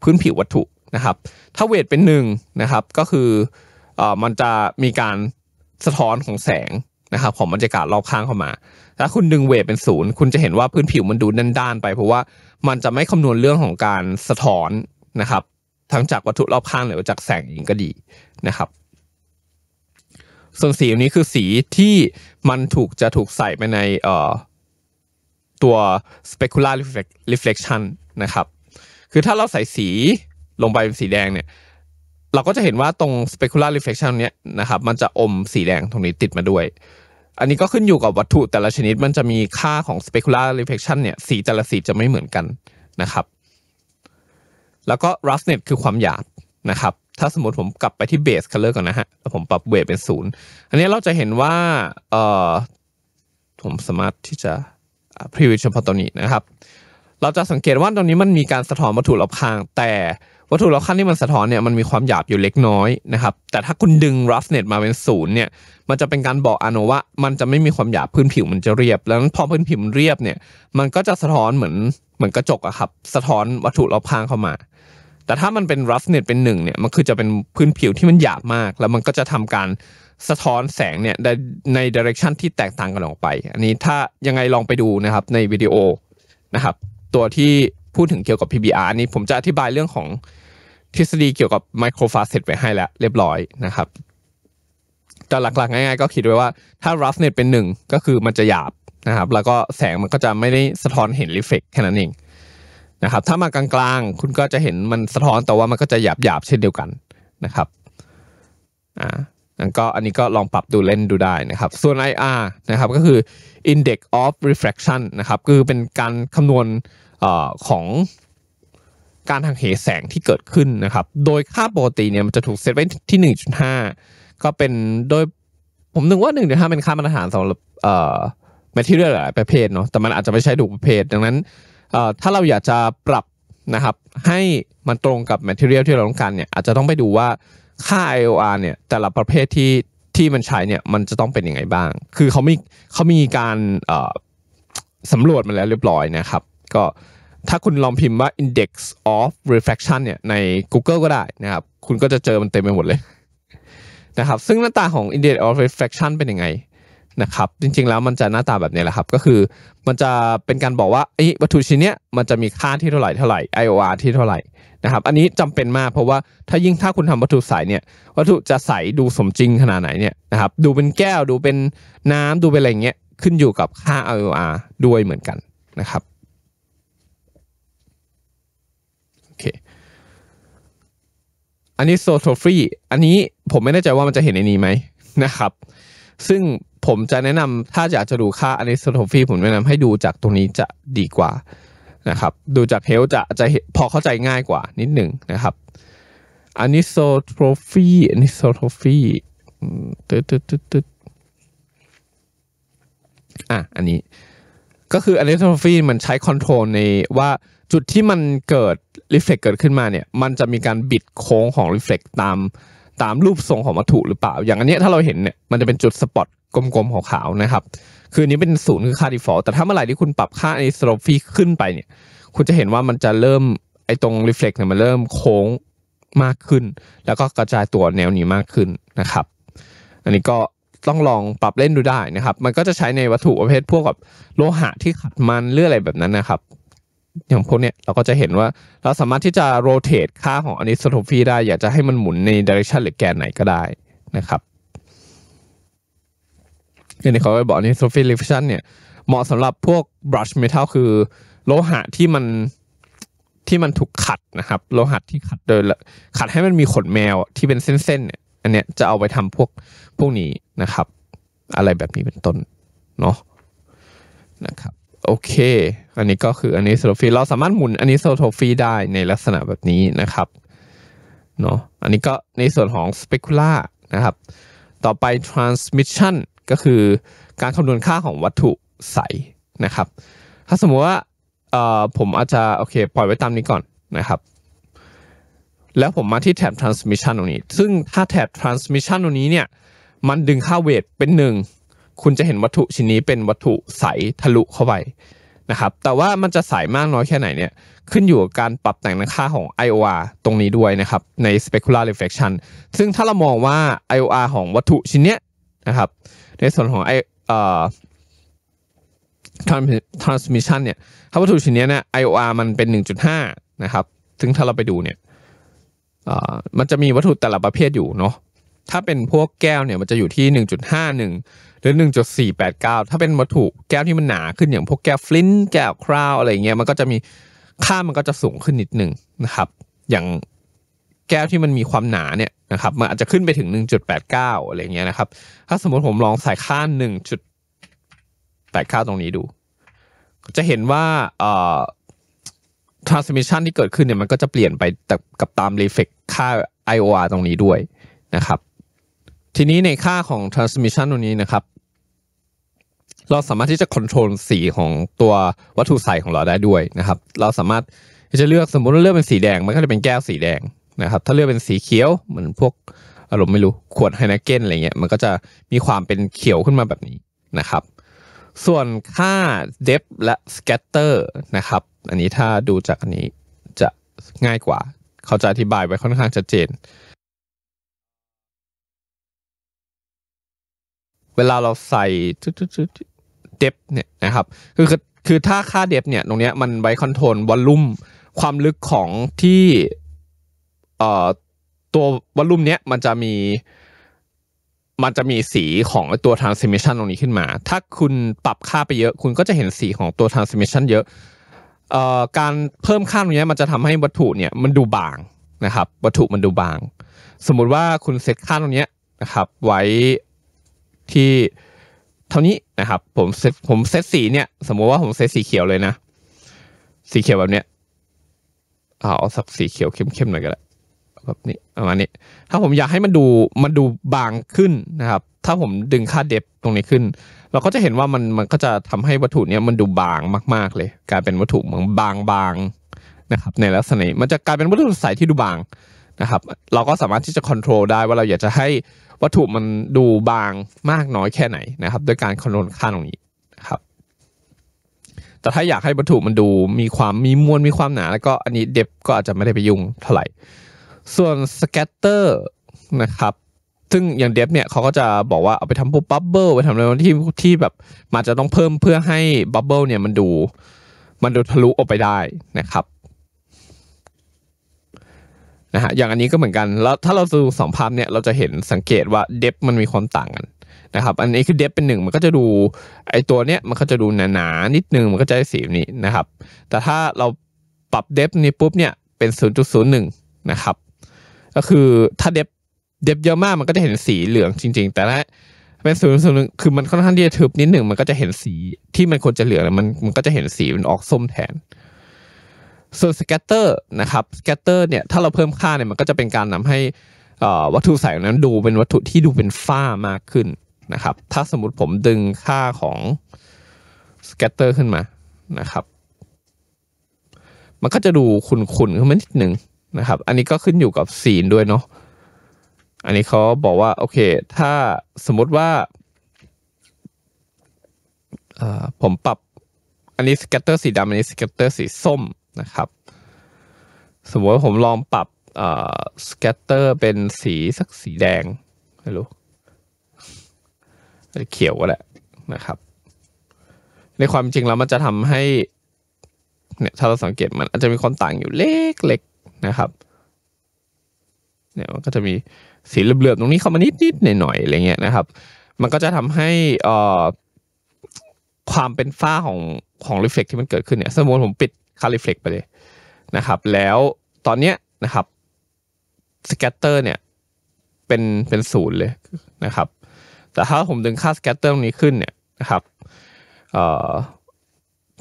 พื้นผิววัตถุนะครับ ถ้าเวทเป็นหนึ่งนะครับก็คือเอ่อมันจะมีการสะท้อนของแสงนะครับของบรรยากาศรอบข้างเข้ามา ถ้าคุณดึงเวทเป็นศูนย์คุณจะเห็นว่าพื้นผิวมันดูด้านๆไป เพราะว่ามันจะไม่คำนวณเรื่องของการสะท้อนนะครับ ทั้งจากวัตถุรอบข้างหรือจากแสงเองก็ดีนะครับ ส่วนสีนี้คือสีที่มันถูกจะถูกใส่ไปในเอ่อตัว specular reflection นะครับ คือถ้าเราใส่สีลงไปเป็นสีแดงเนี่ย เราก็จะเห็นว่าตรง specular reflection เนี้ยนะครับ มันจะอมสีแดงตรงนี้ติดมาด้วย อันนี้ก็ขึ้นอยู่กับวัตถุแต่ละชนิด มันจะมีค่าของ specular reflection เนี่ย สีแต่ละสีจะไม่เหมือนกันนะครับ แล้วก็ roughness คือความหยาบนะครับ ถ้าสมมติผมกลับไปที่เบสคัลเลอร์ก่อนนะฮะ แล้วผมปรับเวทเป็นศูนย์อันนี้เราจะเห็นว่า เอ่อ ผมสามารถที่จะพรีวิวเฉพาะตอนนี้นะครับ เราจะสังเกตว่าตรงนี้มันมีการสะท้อนวัตถุรอบข้างแต่วัตถุรอบข้างที่มันสะท้อนเนี่ยมันมีความหยาบอยู่เล็กน้อยนะครับแต่ถ้าคุณดึง roughness มาเป็นศูนย์เนี่ยมันจะเป็นการบอกอโนว่ามันจะไม่มีความหยาบพื้นผิวมันจะเรียบแล้วพอพื้นผิวมันเรียบเนี่ยมันก็จะสะท้อนเหมือนเหมือนกระจกอะครับสะท้อนวัตถุรอบข้างเข้ามา แต่ถ้ามันเป็น roughness เป็นหนึ่งเนี่ยมันคือจะเป็นพื้นผิวที่มันหยาบมาก แล้วมันก็จะทำการสะท้อนแสงเนี่ยในดิเรกชันที่แตกต่างกันออกไป อันนี้ถ้ายังไงลองไปดูนะครับในวิดีโอนะครับ ตัวที่พูดถึงเกี่ยวกับ PBR นี้ ผมจะอธิบายเรื่องของทฤษฎีเกี่ยวกับไมโครฟาสเซตไว้ให้แล้วเรียบร้อยนะครับแต่หลักๆง่าย ๆก็คิดไว้ว่าถ้า r o u g h n e s เป็นหนึ่งก็คือมันจะหยาบนะครับแล้วก็แสงมันก็จะไม่ได้สะท้อนเห็นรีเฟกแค่นั้นเองนะครับ ถ้ามากลาง ๆ คุณก็จะเห็นมันสะท้อนแต่ว่ามันก็จะหยาบหยาบเช่นเดียวกันนะครับอ่าันก็อันนี้ก็ลองปรับดูเล่นดูได้นะครับ ส่วน IR นะครับก็คือ Index of Refraction นะครับคือเป็นการคำนวณอของการทางเหแสงที่เกิดขึ้นนะครับโดยค่าปกติเนี่ยมันจะถูกเซตไว้ที่ 1.5 ก็เป็นโดยผมนึกว่า1.5เป็นค่ามาตรฐานสำหรับเอ่อมทเท r i ร l หลายประเภทเนาะแต่มันอาจจะไม่ใช่ถูกประเภทดังนั้นเอ่อถ้าเราอยากจะปรับนะครับให้มันตรงกับ m ท t เ r ียลที่เราต้องการเนี่ยอาจจะต้องไปดูว่าค่า IOR เนี่ยแต่ละประเภทที่ที่มันใช้เนี่ยมันจะต้องเป็นยังไงบ้าง คือเขามีเขามีการสำรวจมาแล้วเรียบร้อยนะครับ ก็ถ้าคุณลองพิมพ์ว่า index of refraction เนี่ยใน Google ก็ได้นะครับคุณก็จะเจอมันเต็มไปหมดเลยนะครับซึ่งหน้าตาของ index of refraction เป็นยังไงนะครับจริงๆแล้วมันจะหน้าตาแบบนี้แหละครับก็คือมันจะเป็นการบอกว่าไอ้วัตถุชิ้นเนี้ยมันจะมีค่าที่เท่าไหร่เท่าไหร่ IOR ที่เท่าไหร่นะครับอันนี้จำเป็นมากเพราะว่าถ้ายิ่งถ้าคุณทำวัตถุใสเนี่ยวัตถุจะใสดูสมจริงขนาดไหนเนี่ยนะครับ ดูเป็นแก้วดูเป็นน้ำดูเป็นอะไรเงี้ย ขึ้นอยู่กับค่า IOR ด้วยเหมือนกันนะครับโอเคอันนี้โซโทฟรีอันนี้ผมไม่แน่ใจว่ามันจะเห็นในนี้ไหมนะครับ ซึ่งผมจะแนะนำถ้าอยากจะดูค่าอันนี้โซโทฟรีผมแนะนำให้ดูจากตรงนี้จะดีกว่านะครับดูจากเฮลจะจะพอเข้าใจง่ายกว่านิดหนึ่งนะครับอันนี้โซโทรฟีอันนี้โซโทรฟีตึ๊ดตึ๊ดตึ๊ดตึ๊ดอ่ะอันนี้ก็คืออันนี้โทรฟีมันใช้คอนโทรลในว่าจุดที่มันเกิดรีเฟล็กเกิดขึ้นมาเนี่ยมันจะมีการบิดโค้งของรีเฟล็กตามตามรูปทรงของวัตถุหรือเปล่า อย่างอันนี้ถ้าเราเห็นเนี่ยมันจะเป็นจุดสปอตกลมๆขาวๆนะครับ คือนี้เป็นศูนย์คือค่าดีฟอลต์ แต่ถ้าเมื่อไหร่ที่คุณปรับค่าไอ้สโ t r ฟีขึ้นไปเนี่ย คุณจะเห็นว่ามันจะเริ่มไอ้ตรงรีเฟล็กเนี่ยมันเริ่มโค้งมากขึ้น แล้วก็กระจายตัวแนวนี้มากขึ้นนะครับ อันนี้ก็ต้องลองปรับเล่นดูได้นะครับ มันก็จะใช้ในวัตถุประเภทพวกกับโลหะที่ขัดมันเรื่ออะไรแบบนั้นนะครับ อย่างพวกเนี้ยเราก็จะเห็นว่าเราสามารถที่จะโรเตทค่าของอนิสโทฟีได้ อยากจะให้มันหมุนในดิเรกชันหรือแกนไหนก็ได้นะครับอย่างที่เขาไปบอกนี่โซฟีลิฟชันเนี่ย เหมาะสำหรับพวกบรัชเมทัลคือโลหะที่มัน ที่มันถูกขัดนะครับ โลหะที่ขัดโดยขัดให้มันมีขนแมวที่เป็นเส้นๆเนี่ยอันเนี้ยจะเอาไปทำพวกพวกนี้นะครับ อะไรแบบนี้เป็นต้น เนาะนะครับโอเค อันนี้ก็คืออันนี้โซโทฟีเราสามารถหมุนอันนี้โซโทฟีได้ในลักษณะแบบนี้นะครับเนาะอันนี้ก็ในส่วนของสเปกุล่านะครับต่อไป transmission ก็คือการคำนวณค่าของวัตถุใสนะครับ ถ้าสมมติว่าผมอาจจะโอเคปล่อยไว้ตามนี้ก่อนนะครับ แล้วผมมาที่แท็บ transmission ตรงนี้ ซึ่งถ้าแท็บ transmission ตรงนี้เนี่ย มันดึงค่าเวทเป็นหนึ่ง คุณจะเห็นวัตถุชิ้นนี้เป็นวัตถุใสทะลุเข้าไปนะครับ แต่ว่ามันจะใสามากน้อยแค่ไหนเนี่ยขึ้นอยู่กับการปรับแต่งค่าของ IOR ตรงนี้ด้วยนะครับใน specular reflection ซึ่งถ้าเรามองว่า IOR ของวัตถุชิ้นเนี้ยนะครับในส่วนของไอเอ่อ transmission เนี่ยถ้าวัตถุชิ้นนี้เนี่ย IOR มันเป็น 1.5 นะครับ ถึงถ้าเราไปดูเนี่ยมันจะมีวัตถุแต่ละประเภทอยู่เนาะ ถ้าเป็นพวกแก้วเนี่ยมันจะอยู่ที่ 1.51 หรือ 1.489 ถ้าเป็นวัตถุแก้วที่มันหนาขึ้น อย่างพวกแก้วฟลินต์แก้วคราวอะไรเงี้ยมันก็จะมีค่ามันก็จะสูงขึ้นนิดหนึ่งนะครับ อย่างแก้วที่มันมีความหนาเนี่ยนะครับมันอาจจะขึ้นไปถึง 1.89 อะไรเงี้ยนะครับ ถ้าสมมติผมลองใส่ค่า1.89ตรงนี้ดูจะเห็นว่าเอ่อ transmission ที่เกิดขึ้นเนี่ยมันก็จะเปลี่ยนไปกับตาม reflect ค่า IOR ตรงนี้ด้วยนะครับ ทีนี้ในค่าของ transmission ตรงนี้นะครับ เราสามารถที่จะ control สีของตัววัตถุใสของเราได้ด้วยนะครับเราสามารถจะเลือกสมมติเราเลือกเป็นสีแดง มันก็จะเป็นแก้วสีแดงนะครับถ้าเลือกเป็นสีเขียว เหมือนพวก อารมณ์ไม่รู้ ขวดไฮนาเก้นอะไรเงี้ย มันก็จะมีความเป็นเขียวขึ้นมาแบบนี้นะครับ ส่วนค่าเดฟและสกตเตอร์นะครับอันนี้ถ้าดูจากอันนี้จะง่ายกว่า เขาจะอธิบายไว้ค่อนข้างชัดเจน เวลาเราใส่เดฟเนี่ยนะครับคือคือถ้าค่าเดฟเนี่ย ตรงเนี้ยมันไว้คอนโทรลวอลลุ่มความลึกของที่เอ่อตัววอลลุ่มเนี้ยมันจะมีมันจะมีสีของตัว transmission ตรงนี้ขึ้นมา ถ้าคุณปรับค่าไปเยอะคุณก็จะเห็นสีของตัว transmission เยอะเอ่อการเพิ่มค่าตรงนี้มันจะทำให้วัตถุเนี่ยมันดูบางนะครับวัตถุมันดูบาง สมมุติว่าคุณเซตค่าตรงนี้นะครับไว้ที่เท่านี้นะครับผมเซตผมเซตสีเนี่ยสมมุติว่าผมเซตสีเขียวเลยนะสีเขียวแบบเนี้ยเอาสักสีเขียวเข้มๆหน่อยก็ได้แบบนี้ประมาณนี้ ถ้าผมอยากให้มันดูมันดูบางขึ้นนะครับ ถ้าผมดึงค่าเดฟตรงนี้ขึ้น เราก็จะเห็นว่ามันมันก็จะทำให้วัตถุเนี้ยมันดูบางมากๆเลยกลายเป็นวัตถุเหมือนบางบางนะครับในลักษณะนี้มันจะกลายเป็นวัตถุใสที่ดูบางนะครับ เราก็สามารถที่จะควบคุมได้ว่าเราอยากจะให้วัตถุมันดูบางมากน้อยแค่ไหนนะครับด้วยการคอนโทรลค่าตรงนี้นะครับ แต่ถ้าอยากให้วัตถุมันดูมีความมีมวลมีความหนาแล้วก็อันนี้เด็บก็อาจจะไม่ได้ไปยุ่งเท่าไหร่ส่วน scatter นะครับซึ่งอย่างเดฟเนี่ยเขาก็จะบอกว่าเอาไปทำพวกบับเบิลไปทำอะไรที่ที่แบบมันจะต้องเพิ่มเพื่อให้บับเบิลเนี่ยมันดูมันดูทะลุออกไปได้นะครับนะฮะอย่างอันนี้ก็เหมือนกันแล้วถ้าเราดูสองภาพเนี่ยเราจะเห็นสังเกตว่าเดฟมันมีความต่างกันนะครับอันนี้คือเดฟเป็นหนึ่งมันก็จะดูไอตัวเนี้ยมันก็จะดูหนาๆนนิดนึงมันก็จะได้สีนี้นะครับ แต่ถ้าเราปรับเดฟนี้ปุ๊บเนี่ยเป็น 0.01นะครับก็คือถ้าเด็บเด็บเยอะมากมันก็จะเห็นสีเหลืองจริงๆ แต่ละเป็นส่วนส่วนหนึ่งคือมันค่อนข้างที่จะทึบนิดหนึ่งมันก็จะเห็นสีที่มันควรจะเหลืองมันมันก็จะเห็นสีมันออกส้มแทนส่วนสแกตเตอร์นะครับสแกตเตอร์เนี่ยถ้าเราเพิ่มค่าเนี่ย มันก็จะเป็นการนำให้วัตถุใสนั้นดูเป็นวัตถุที่ดูเป็นฝ้ามากขึ้นนะครับ ถ้าสมมติผมดึงค่าของสแกตเตอร์ขึ้นมานะครับ มันก็จะดูขุ่นๆขึ้นมานิดหนึ่งนะครับ อันนี้ก็ขึ้นอยู่กับศีลด้วยเนาะ อันนี้เขาบอกว่าโอเค ถ้าสมมติว่า ผมปรับ อันนี้สเก็ตเตอร์สีดำอันนี้สเก็ตเตอร์สีส้มนะครับ สมมติว่าผมลองปรับสเก็ตเตอร์เป็นสีสักสีแดง ไม่รู้เขียวก็แหละนะครับ ในความจริง แล้วมันจะทำให้ เนี่ย ถ้าเราสังเกตมันอาจจะมีความต่างอยู่เล็กเล็กนะครับเนี่ยมันก็จะมีสีเหลือบๆตรงนี้เข้ามานิดๆ หน่อยๆอะไรเงี้ยนะครับมันก็จะทำให้อ่าความเป็นฝ้าของของรีเฟล็กที่มันเกิดขึ้นเนี่ยสมมติผมปิดค่ารีเฟล็กไปเลยนะครับแล้วตอนเนี้ยนะครับสแกตเตอร์เนี่ยเป็นเป็นศูนย์เลยนะครับแต่ถ้าผมดึงค่าสแกตเตอร์ตรงนี้ขึ้นเนี่ยนะครับ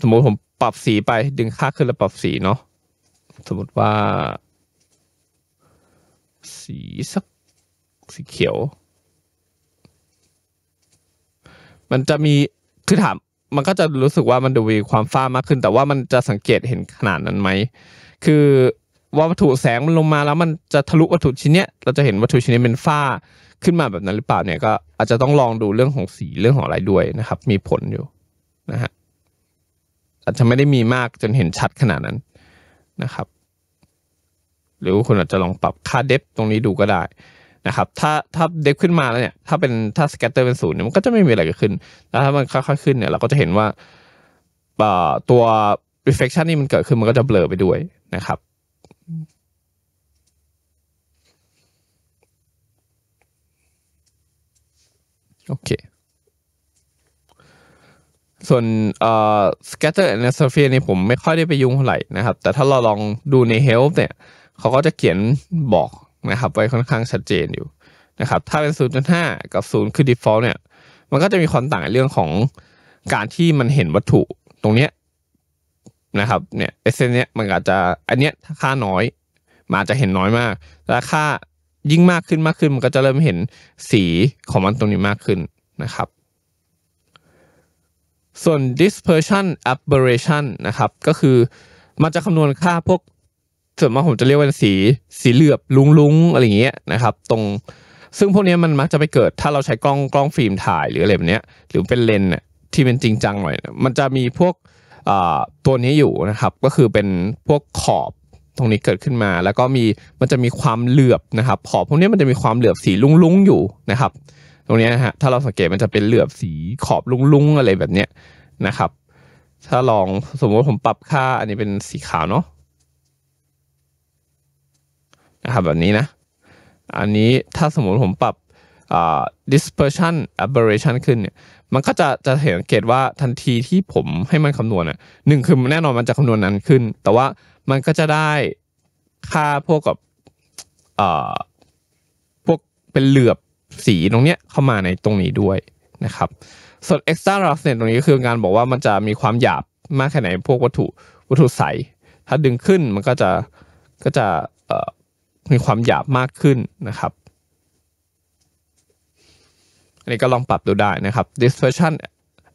สมมติผมปรับสีไปดึงค่าขึ้นแล้วปรับสีเนาะสมมติว่า สีสักสีเขียวมันจะมีคือถามมันก็จะรู้สึกว่ามันดูมีความฟ้ามากขึ้น แต่ว่ามันจะสังเกตเห็นขนาดนั้นไหมคือว่าวัตถุแสงมันลงมาแล้วมันจะทะลุวัตถุชิ้นเนี้ยเราจะเห็นวัตถุชิ้นนี้เป็นฝ้าขึ้นมาแบบนั้นหรือเปล่าเนี่ยก็อาจจะต้องลองดูเรื่องของสีเรื่องของอะไรด้วยนะครับมีผลอยู่นะฮะอาจจะไม่ได้มีมากจนเห็นชัดขนาดนั้นนะครับ หรือคุณอาจจะลองปรับค่าเดฟตรงนี้ดูก็ได้ นะครับ ถ้าถ้าเดฟขึ้นมาแล้วเนี่ยถ้าเป็นถ้าสเกตเตอร์เป็นศูนย์เนี่ยมันก็จะไม่มีอะไรเกิดขึ้นแล้วถ้ามันค่อยๆขึ้นเนี่ยเราก็จะเห็นว่าตัว reflection นี่มันเกิดขึ้นมันก็จะเบลอไปด้วยนะครับ โอเคส่วนเอ่อ scatter a n a s t r o p h e นี่ผมไม่ค่อยได้ไปยุ่งเท่าไหร่นะครับ แต่ถ้าเราลองดูใน help เนี่ยเขาก็จะเขียนบอกนะครับ ไว้ค่อนข้างชัดเจนอยู่นะครับ ถ้าเป็น 0.5 กับ0คือ default เนี่ย มันก็จะมีความต่างในเรื่องของการที่มันเห็นวัตถุตรงเนี้ยนะครับเนี่ยเอเซนเนี้ยมันอาจจะอันเนี้ยถ้าค่าน้อย มาจจะเห็นน้อยมากแต่ค่ายิ่งมากขึ้นมากขึ้นมันก็จะเริ่มเห็นสีของมันตรงนี้มากขึ้นนะครับส่วน dispersion aberration นะครับ ก็คือมันจะคำนวณค่าพวกส่วนมากผมจะเรียกว่าสีสีเหลือบลุงลุงอะไรอย่างเงี้ยนะครับ ตรงซึ่งพวกนี้มันมักจะไปเกิดถ้าเราใช้กล้องกล้องฟิล์มถ่าย หรืออะไรแบบเนี้ยหรือเป็นเลนที่เป็นจริงจังหน่อย มันจะมีพวกตัวนี้อยู่นะครับ ก็คือเป็นพวกขอบตรงนี้เกิดขึ้นมา แล้วก็มีมันจะมีความเหลือบนะครับขอบพวกนี้มันจะมีความเหลือบสีลุ้งๆ อยู่นะครับตรงนี้นะฮะถ้าเราสังเกตมันจะเป็นเหลือบสีขอบลุ้งๆอะไรแบบเนี้ยนะครับถ้าลองสมมติผมปรับค่าอันนี้เป็นสีขาวเนาะนะครับแบบนี้นะอันนี้ถ้าสมมติผมปรับ dispersion aberration ขึ้นเนี่ยมันก็จะจะเห็นสังเกตว่าทันทีที่ผมให้มันคำนวณอ่ะหนึ่งคือแน่นอนมันจะคำนวณนั้นขึ้นแต่ว่ามันก็จะได้ค่าพวกกับพวกเป็นเหลือบสีตรงเนี้ยเข้ามาในตรงนี้ด้วยนะครับส่วน extra roughness ตรงนี้ก็คือการบอกว่ามันจะมีความหยาบมากแค่ไหนพวกวัตถุวัตถุใส ถ้าดึงขึ้นมันก็จะก็จะมีความหยาบมากขึ้นนะครับอันนี้ก็ลองปรับดูได้นะครับ dispersion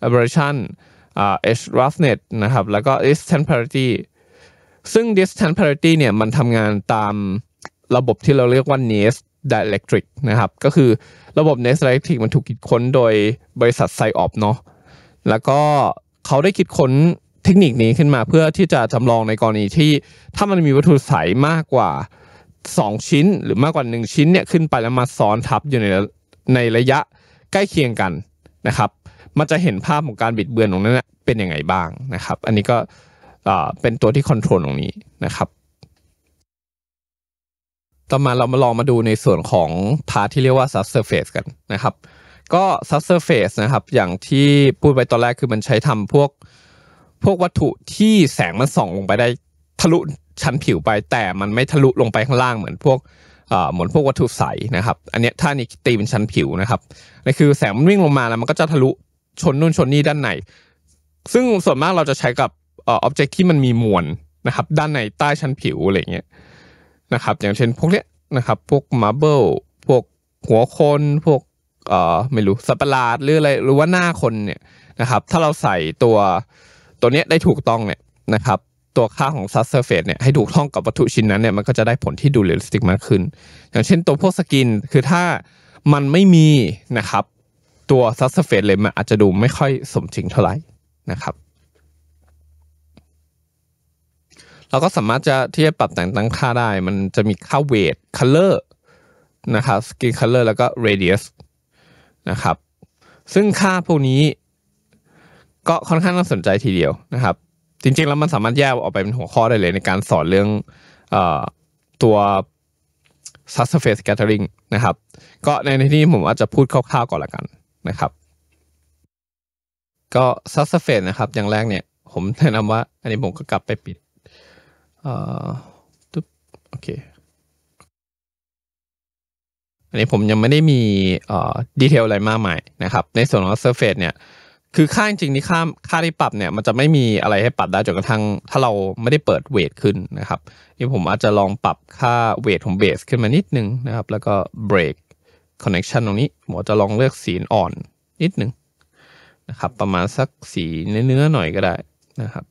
aberration edge roughness นะครับแล้วก็ distance parity ซึ่ง distance parity เนี่ยมันทำงานตามระบบที่เราเรียกว่า n e s t dielectric นะครับก็คือระบบ Nest ล i e l e c t r i c มันถูกคิดค้นโดยบริษัทไซออฟเนาะแล้วก็เขาได้คิดค้นเทคนิคนี้ขึ้นมาเพื่อที่จะจำลองในกรณีที่ถ้ามันมีวัตถุใสมากกว่า 2 ชิ้นหรือมากกว่า 1 ชิ้นเนี่ยขึ้นไปแล้วมาซ้อนทับอยู่ในในระยะใกล้เคียงกันนะครับมันจะเห็นภาพของการบิดเบือนของนั้นเป็นยังไงบ้างนะครับ อันนี้ก็เป็นตัวที่คอนโทรลตรงนี้นะครับต่อมาเรามาลองมาดูในส่วนของพาร์ทที่เรียกว่า subsurface กันนะครับ ก็ subsurface นะครับอย่างที่พูดไปตอนแรกคือมันใช้ทำพวกพวกวัตถุที่แสงมันส่องลงไปได้ทะลุชั้นผิวไป แต่มันไม่ทะลุลงไปข้างล่างเหมือนพวกเหมือนพวกวัตถุใสนะครับ อันนี้ถ้านี่ตีเป็นชั้นผิวนะครับนี่คือแสงมันวิ่งลงมาแล้ว มันก็จะทะลุชนนู่นชนนี่ด้านในซึ่งส่วนมากเราจะใช้กับอ็อบเจกต์ที่มันมีมวลนะครับด้านในใต้ชั้นผิวอะไรเงี้ยนะครับอย่างเช่นพวกเนี้ยนะครับ พวกมาร์เบิลพวกหัวคน พวกเอ่อไม่รู้สัปะหลาดหรืออะไรหรือว่าหน้าคนเนี่ยนะครับ ถ้าเราใส่ตัวตัวเนี้ยได้ถูกต้องเนี่ยนะครับ ตัวค่าของซัสเซอร์เฟสเนี่ยให้ถูกต้องกับวัตถุชิ้นนั้นเนี่ยมันก็จะได้ผลที่ดูเรียลสติกมากขึ้น อย่างเช่นตัวพวกสกิน คือถ้ามันไม่มีนะครับตัวซัสเซอร์เฟสเลยมันอาจจะดูไม่ค่อยสมจริงเท่าไหร่นะครับเราก็สามารถจะที่จะปรับแต่งตั้งค่าได้มันจะมีค่าเวทคัลเลอร์นะครับสกินคัลเลอร์แล้วก็ร a ด i u นะครับซึ่งค่าพวกนี้ก็ค่อนข้างน่าสนใจทีเดียวนะครับจริงๆแล้วมันสามารถแยกออกไปเป็นหัวข้อได้เลยในการสอนเรื่องอตัว s u r f a c e scattering นะครับก็ในที่นี้ผมอาจจะพูดคร่าวๆก่อนละกันนะครับก็ s u r f a c e นะครับอย่างแรกเนี่ยผมแนะนำว่าอันนี้ผมก็กลับไปปิดอ่อตุ๊บโอเคอันนี้ผมยังไม่ได้มีเอ่อดีเทลอะไรมากมายนะครับ ในส่วนของ Surface เนี่ย คือค่าจริงที่ค่าค่าที่ปรับเนี่ย มันจะไม่มีอะไรให้ปรับได้จนกระทั่ง ถ้าเราไม่ได้เปิดเวทขึ้นนะครับนี่ผมอาจจะลองปรับค่าเวทของเบสขึ้นมานิดนึงนะครับ แล้วก็เบรกคอนเนคชันตรงนี้หมอจะลองเลือกสีอ่อนนิดหนึ่งนะครับ ประมาณสักสีเนื้อๆหน่อยก็ได้นะครับ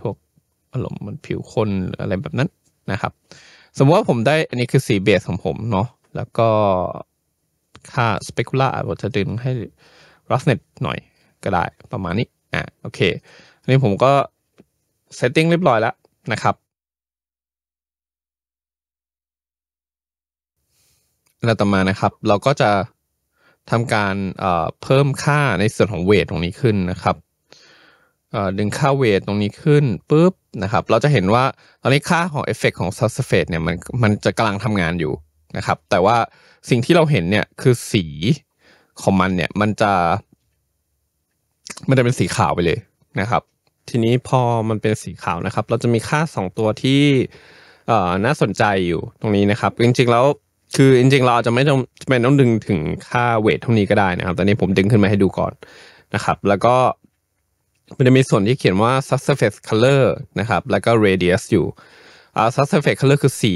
พวกอารมณ์มันผิวคนหรืออะไรแบบนั้นนะครับ สมมติว่าผมได้อันนี้คือสีเบสของผมเนาะแล้วก็ค่าสเปกุล่าผมจะดึงให้รัสเน็ตหน่อยก็ได้ประมาณนี้อ่ะโอเคอันนี้ผมก็เซตติ้งเรียบร้อยแล้วนะครับ แล้วต่อมานะครับ เราก็จะทำการเเพิ่มค่าในส่วนของเวทตรงนี้ขึ้นนะครับดึงค่าเวทตรงนี้ขึ้นปุ๊บนะครับเราจะเห็นว่าตอนนี้ค่าของเอฟเฟกของซัลสเฟตเนี่ยมันมันจะกำลังทำงานอยู่นะครับ แต่ว่าสิ่งที่เราเห็นเนี่ยคือสี ของมันเนี่ยมันจะมันจะเป็นสีขาวไปเลยนะครับ ทีนี้พอมันเป็นสีขาวนะครับ เราจะมีค่าสองตัวที่น่าสนใจอยู่ตรงนี้นะครับจริงๆแล้วคือจริงๆ เราอาจจะไม่ต้องไม่ต้องดึงถึงค่าเวทเท่านี้ก็ได้นะครับ ตอนนี้ผมดึงขึ้นมาให้ดูก่อนนะครับ แล้วก็มันจะมีส่วนที่เขียนว่า subsurface color นะครับ แล้วก็ radius อยู่ subsurface color คือสี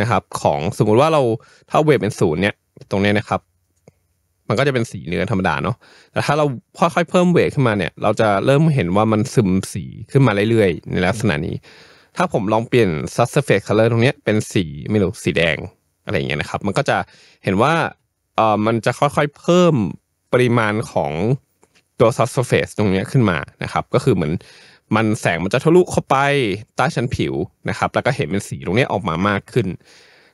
นะครับ ของสมมุติว่าเราถ้าเวฟเป็นศูนย์เนี่ยตรงนี้นะครับ มันก็จะเป็นสีเนื้อธรรมดาเนาะแต่ถ้าเราค่อยๆเพิ่มเวทขึ้นมาเนี่ยเราจะเริ่มเห็นว่ามันซึมสีขึ้นมาเรื่อยๆในลักษณะนี้ ถ้าผมลองเปลี่ยน subsurface color ตรงนี้เป็นสี ไม่รู้สีแดงอะไรอย่างเงี้ยนะครับมันก็จะเห็นว่าเออมันจะค่อยๆเพิ่มปริมาณของตัวซัสโซเฟสตรงนี้ขึ้นมานะครับก็คือเหมือนมันแสงมันจะทะลุเข้าไปใต้ชั้นผิวนะครับแล้วก็เห็นเป็นสีตรงนี้ออกมามากขึ้น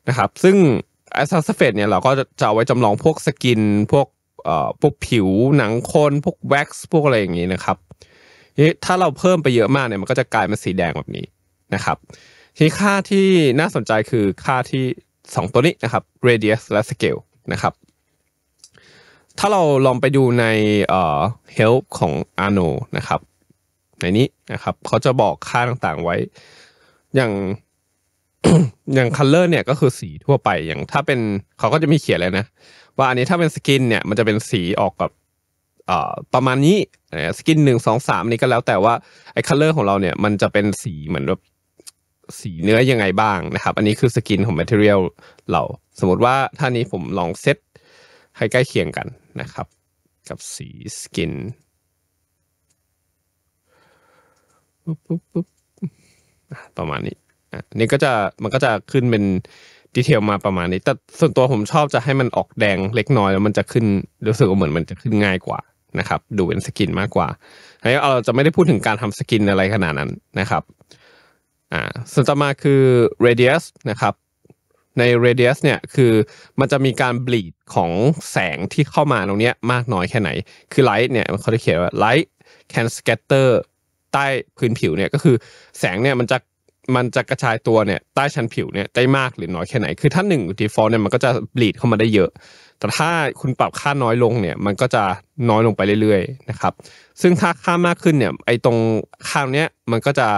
นะครับ ซึ่งไอซัสเฟสเนี่ยเราก็จะเอาไว้จำลองพวกสกิน พวกเอ่อพวกผิว หนังคน พวกแว็กซ์ พวกอะไรอย่างนี้นะครับนี่ถ้าเราเพิ่มไปเยอะมากเนี่ยมันก็จะกลายเป็นสีแดงแบบนี้นะครับ ทีค่าที่น่าสนใจคือค่าที่ 2 ตัวนี้นะครับ radius และ scale นะครับถ้าเราลองไปดูในเอ่อ help ของ Ano นะครับ ในนี้นะครับเขาจะบอกค่าต่างๆ ไว้ อย่างอย่าง color เนี่ยก็คือสีทั่วไปอย่างถ้าเป็นเขาก็จะมีเขียนเลยนะ ว่าอันนี้ถ้าเป็นสกิน เนี่ยมันจะเป็นสีออกับบประมาณนี้สกินหนึ่งสองสามนี้ก็แล้วแต่ว่าไอ้ Color ของเราเนี่ย มันจะเป็นสีเหมือนแบบสีเนื้อยังไงบ้างนะครับอันนี้คือสกินของ Material เรา สมมติว่าถ้านี้ผมลองเซตให้ใกล้เคียงกันนะครับ กับสีสกินประมาณนี้อ่นี่ก็จะมันก็จะขึ้นเป็นดีเทลมาประมาณนี้ แต่ส่วนตัวผมชอบจะให้มันออกแดงเล็กน้อยแล้วมันจะขึ้นรู้สึกว่าเหมือนมันจะขึ้นง่ายกว่านะครับ ดูเป็นสกินมากกว่าอันนี้เราจะไม่ได้พูดถึงการทำสกิน อะไรขนาดนั้นนะครับอ่าส่วนต่อมาคือ radius นะครับใน radius เนี่ย คือมันจะมีการบลีดของแสงที่เข้ามาตรงนี้มากน้อยแค่ไหน คือ light เนี่ยเขาจะเขียนว่า light can scatter ใต้พื้นผิวเนี่ยก็คือแสงเนี่ยมันจะมันจะกระจายตัวเนี่ยใต้ชั้นผิวเนี่ยได้มากหรือน้อยแค่ไหน คือถ้าหนึ่ง f a ฟ l t เนี่ยมันก็จะบลีดเข้ามาได้เยอะ แต่ถ้าคุณปรับค่าน้อยลงเนี่ยมันก็จะน้อยลงไปเรื่อยๆนะครับ ซึ่งถ้าค่ามากขึ้นเนี่ยไอ้ตรงค่าเนี้ยมันก็จะ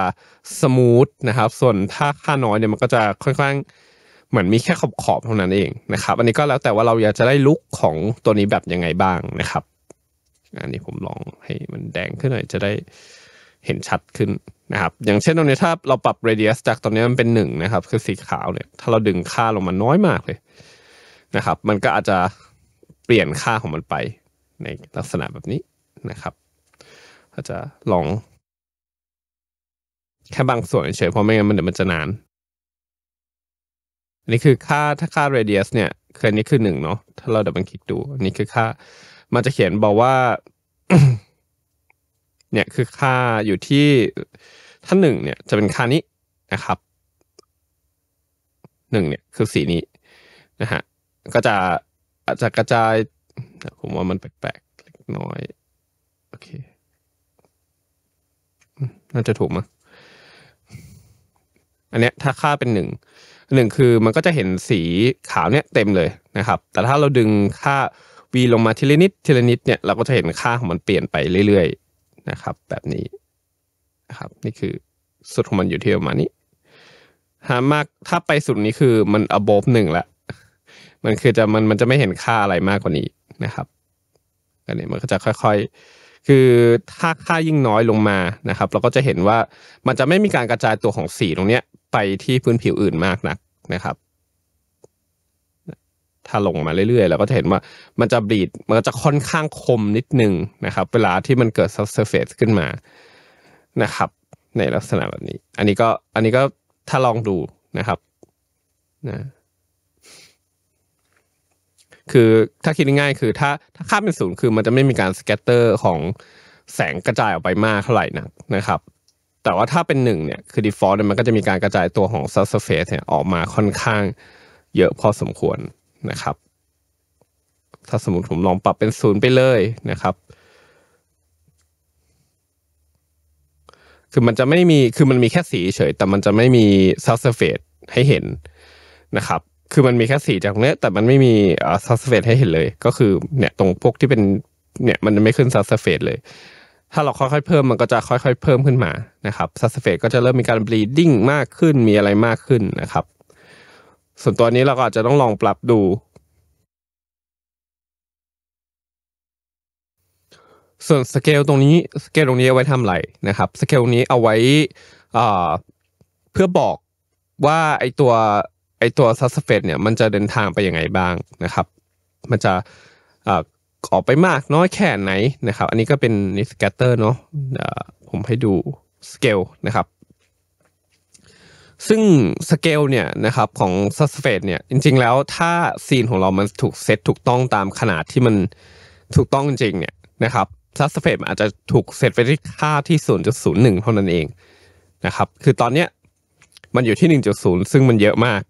สมูทนะครับ ส่วนถ้าค่าน้อยเนี่ยมันก็จะค่อนข้างเหมือนมีแค่ขอบขอบเท่านั้นเองนะครับ อันนี้ก็แล้วแต่ว่าเราอยากจะได้ลุกของตัวนี้แบบยังไงบ้างนะครับอันนี้ผมลองให้มันแดงขึ้นหน่อยจะได้เห็นชัดขึ้นนะครับ อย่างเช่นตรงนี้ถ้าเราปรับ radius จากตอนนี้มันเป็นหนึ่งนะครับ คือสีขาวเนี่ยถ้าเราดึงค่าลงมาน้อยมากเลยนะครับ มันก็อาจจะเปลี่ยนค่าของมันไป ในลักษณะแบบนี้นะครับก็จะลอง แค่บางส่วนเฉยเพราะไม่งั้นมันเดี๋ยวมันจะนานอันนี้คือค่าถ้าค่า radius เนี่ยคืออันนี้คือหนึ่งเนาะ ถ้าเราดับเบิลคลิกดู อันนี้คือค่า มันจะเขียนบอกว่า เนี่ยคือค่าอยู่ที่ถ้าหนึ่งเนี่ย จะเป็นค่านี้นะครับ หนึ่งเนี่ยคือสีนี้นะฮะ ก็จะอาจจะกระจาย ผมว่ามันแปลกๆเล็กน้อย โอเค น่าจะถูกมั้ยอันเนี้ยถ้าค่าเป็นหนึ่งหนึ่งคือมันก็จะเห็นสีขาวเนี่ยเต็มเลยนะครับ แต่ถ้าเราดึงค่า v ลงมาทีละนิดทีละนิดเนี่ยเราก็จะเห็นค่าของมันเปลี่ยนไปเรื่อยๆนะครับ แบบนี้นะครับนี่คือสุดของมันอยู่ที่ประมาณนี้ หามากถ้าไปสุดนี้คือมัน above หนึ่งละมันคือจะมันมันจะไม่เห็นค่าอะไรมากกว่านี้นะครับอันนี้มันก็จะค่อยๆ คือถ้าค่ายิ่งน้อยลงมานะครับเราก็จะเห็นว่ามันจะไม่มีการกระจายตัวของสีตรงเนี้ยไปที่พื้นผิวอื่นมากนักนะครับ ถ้าลงมาเรื่อยๆเราก็จะเห็นว่ามันจะบีด มันจะค่อนข้างคมนิดนึงนะครับ เวลาที่มันเกิดซับเซอร์เฟซขึ้นมานะครับ ในลักษณะแบบนี้ อันนี้ก็อันนี้ก็ถ้าลองดูนะครับนะคือถ้าคิดง่ายคือถ้าถ้าค่าเป็นศูนย์คือมันจะไม่มีการสเกตเตอร์ของแสงกระจายออกไปมากเท่าไหร่นักนะครับแต่ว่าถ้าเป็นหนึ่งเนี่ยคือ default เนี่ยมันก็จะมีการกระจายตัวของ subsurface เนี่ยออกมาค่อนข้างเยอะพอสมควรนะครับ ถ้าสมมติผมลองปรับเป็นศูนย์ไปเลยนะครับคือมันจะไม่มีคือมันมีแค่สีเฉยแต่มันจะไม่มี subsurface ให้เห็นนะครับ คือมันมีแค่สีจากเนี้ยแต่มันไม่มี s u ลเ u r f a c e ให้เห็นเลย ก็คือเนี่ยตรงพวกที่เป็นเนี่ยมันไม่ขึ้นซัล s u r f a c e เลยถ้าเราค่อยๆ เพิ่มมันก็จะค่อย ๆเพิ่มขึ้นมานะครับซัสเฟตก็จะเริ่มมีการบลีดดิ้งมากขึ้นมีอะไรมากขึ้นนะครับ ส่วนตัวนี้เราก็อาจจะต้องลองปรับดู ส่วนสเกลตรงนี้สเกลตรงนี้เอาไว้ทำอะไรนะครับสเกลนี้เอาไว้เพื่อบอกว่าไอตัวไอตัวซัสเฟตเนี่ยมันจะเดินทางไปยังไงบ้างนะครับ มันจะออกไปมากน้อยแค่ไหนนะครับอันนี้ก็เป็นนิสแกตเตอร์เนาะผมให้ดูสเกลนะครับ ซึ่งสเกลเนี่ยนะครับของซัสเฟตเนี่ยจริง ๆแล้วถ้าซีนของเรามันถูกเซตถูกต้องตามขนาดที่มันถูกต้องจริงเนี่ยนะครับซัสเฟตอาจจะถูกเซตไปที่ค่าที่0.01เท่านั้นเองนะครับ คือตอนเนี้ยมันอยู่ที่ 1.0 ซึ่งมันเยอะมาก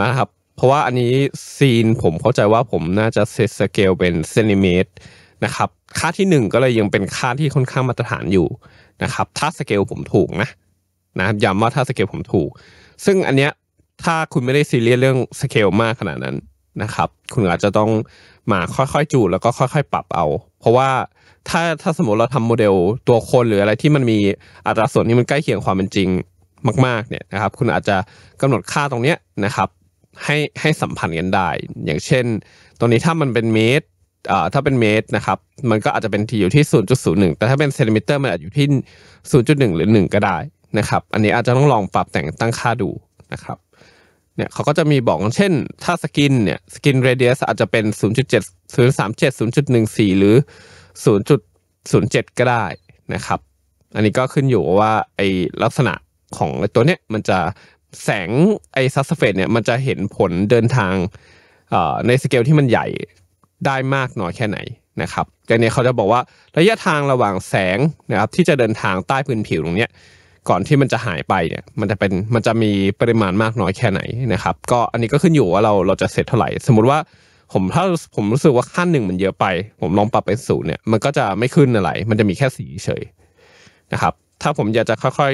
นะครับเพราะว่าอันนี้ซีนผมเข้าใจว่าผมน่าจะเซตสเกลเป็นเซนติเมตรนะครับ ค่าที่ 1 ก็เลยยังเป็นค่าที่ค่อนข้างมาตรฐานอยู่นะครับถ้าสเกลผมถูกนะนะย้ำว่าถ้าสเกลผมถูก ซึ่งอันเนี้ยถ้าคุณไม่ได้ซีเรียสเรื่องสเกลมากขนาดนั้นนะครับ คุณอาจจะต้องมาค่อยๆจูดแล้วก็ค่อย ๆ ปรับเอา เพราะว่าถ้าถ้าสมมติเราทำโมเดลตัวคนหรืออะไรที่มันมีอัตราส่วนที่มันใกล้เคียงความเป็นจริงมากๆ เนี่ยนะครับ คุณอาจจะกำหนดค่าตรงเนี้ยนะครับให้ให้สัมพันธ์กันได้ อย่างเช่นตรงนี้ถ้ามันเป็นเมตรอ่ถ้าเป็นเมตรนะครับ มันก็อาจจะเป็นที่อยู่ที่ 0.01 แต่ถ้าเป็นเซนติเมตรมันอาจอยู่ที่ 0.1 หรือ 1 ก็ได้นะครับ อันนี้อาจจะต้องลองปรับแต่งตั้งค่าดูนะครับ เนี่ย เขาก็จะมีบอก เช่น ถ้าสกินเนี่ย สกินเรเดียสอาจจะเป็น 0.7 0.37 0.14 หรือ 0.07 ก็ได้นะครับ อันนี้ก็ขึ้นอยู่ว่าไอลักษณะของตัวเนี้ยมันจะแสงไอซัสเฟตเนี่ยมันจะเห็นผลเดินทางในสเกลที่มันใหญ่ได้มากน้อยแค่ไหนนะครับแต่เนี่ยเขาจะบอกว่าระยะทางระหว่างแสงนะครับที่จะเดินทางใต้พื้นผิวตรงเนี้ยก่อนที่มันจะหายไปเนี่ยมันจะเป็นมันจะมีปริมาณมากน้อยแค่ไหนนะครับก็อันนี้ก็ขึ้นอยู่ว่าเราเราจะเสร็จเท่าไหร่สมมติว่าผมถ้าผมรู้สึกว่าขั้นหนึ่งมันเยอะไป ผมลองปรับไปสศูนย์เนี่ยมันก็จะไม่ขึ้นอะไร มันจะมีแค่สีเฉยนะครับถ้าผมอยากจะค่อย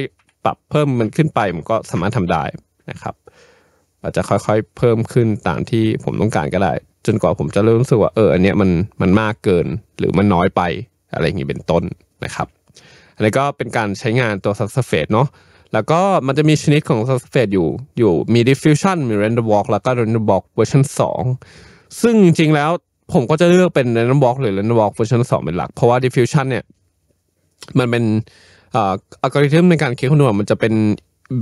รับเพิ่มมันขึ้นไปผมก็สามารถทำได้นะครับ อาจจะค่อยๆเพิ่มขึ้นตามที่ผมต้องการก็ได้ จนกว่าผมจะเริ่มรู้สึกว่าเอออันเนี้ยมันมันมากเกินหรือมันน้อยไปอะไรอย่างงี้เป็นต้นนะครับอันนี้ก็เป็นการใช้งานตัว subsurface เนาะแล้วก็มันจะมีชนิดของ subsurface อยู่อยู่มี diffusion มี render b l o c k แล้วก็ render b l o c k version 2 ซึ่งจริงๆแล้วผมก็จะเลือกเป็น r e n d e r b l o c k หรือ r e n d e o b l o c k version 2 เป็นหลักเพราะว่า diffusion เนี่ยมันเป็นอัลกอริทึมในการคิดคำนวณมันจะเป็น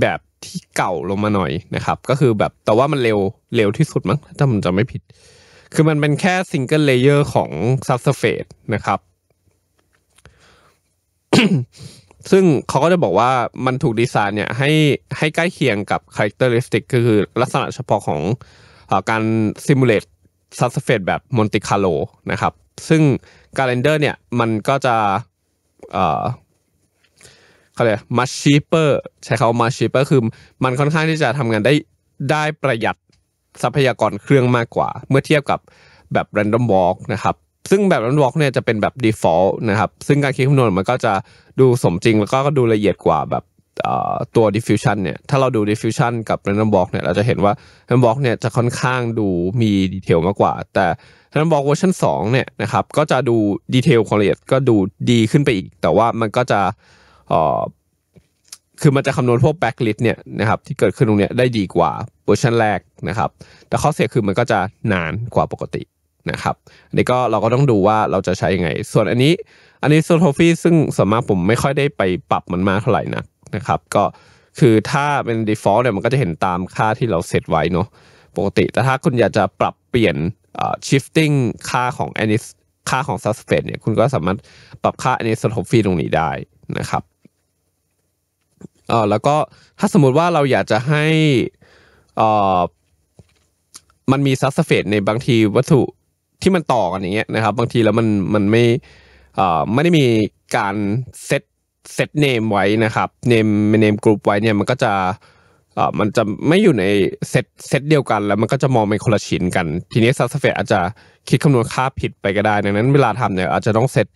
แบบที่เก่าลงมาหน่อยนะครับ ก็คือแบบแต่ว่ามันเร็วเร็วที่สุดมั้ง ถ้ามันจะไม่ผิด คือมันเป็นแค่ซิงเกิลเลเยอร์ของซับสเฟตนะครับ ซึ่งเขาก็จะบอกว่ามันถูกดีไซน์เนี่ยให้ให้ใกล้เคียงกับคาแรคเตอร์ลิสติกก็คือ ลักษณะเฉพาะของอการซิมูเลตซับสเฟตแบบมอนติคาร์โลนะครับซึ่งการเรนเดอร์เนี่ยมันก็จะเขาเรียกมัชชีเปอร์ใช้คำว่าช u เปอร์คือ มันค่อนข้างที่จะทำงานได้ได้ประหยัดทรัพยากรเครื่องมากกว่า เมื่อเทียบกับแบบ random walk นะครับซึ่งแบบ random walk เนี่ยจะเป็นแบบ default นะครับซึ่งการคิดคำนวณมันก็จะดูสมจริงแล้วก็ดูละเอียดกว่าแบบตัว diffusion เนี่ยถ้าเราดู diffusion กับ random walk เนี่ยเราจะเห็นว่า random walk เนี่ยจะค่อนข้างดูมีดีเทลมากกว่า แต่ random walk เวอร์ชัน2เนี่ยนะครับก็จะดูดีเทลความละเอียดก็ดูดีขึ้นไปอีก แต่ว่ามันก็จะคือมันจะคำนวณพวกแบ็กลิสเนี่ยนะครับที่เกิดขึ้นตรงนี้ได้ดีกว่าเวอร์ชันแรกนะครับ แต่ข้อเสียคือมันก็จะนานกว่าปกตินะครับอันนี้ก็เราก็ต้องดูว่าเราจะใช้ยังไง ส่วนอันนี้อันนี้โซโทฟีซึ่งส่วนมากผมไม่ค่อยได้ไปปรับมันมากเท่าไหร่นะนะครับก็คือถ้าเป็น default เนี่ยมันก็จะเห็นตามค่าที่เราเซตไว้เนาะปกติ แต่ถ้าคุณอยากจะปรับเปลี่ยน shifting ค่าของ anis ค่าของ suspect เนี่ยคุณก็สามารถปรับค่า anisotropy ตรงนี้ได้นะครับเออแล้วก็ถ้าสมมุติว่าเราอยากจะให้อออมันมีซัสเฟตในบางทีวัตถุที่มันต่อกันอย่างเงี้ยนะครับ บางทีแล้วมันมันไม่อ่อไม่ได้มีการเซตเซตเนมไว้นะครับ เนมเนมกลุ่มไว้เนี่ยมันก็จะเอ่อมันจะไม่อยู่ในเซตเซตเดียวกัน แล้วมันก็จะมองเป็นคนละชิ้นกัน ทีนี้ซัสเฟตอาจจะคิดคำนวณค่าผิดไปก็ได้ดังนั้นเวลาทำเนี่ยอาจจะต้องเซต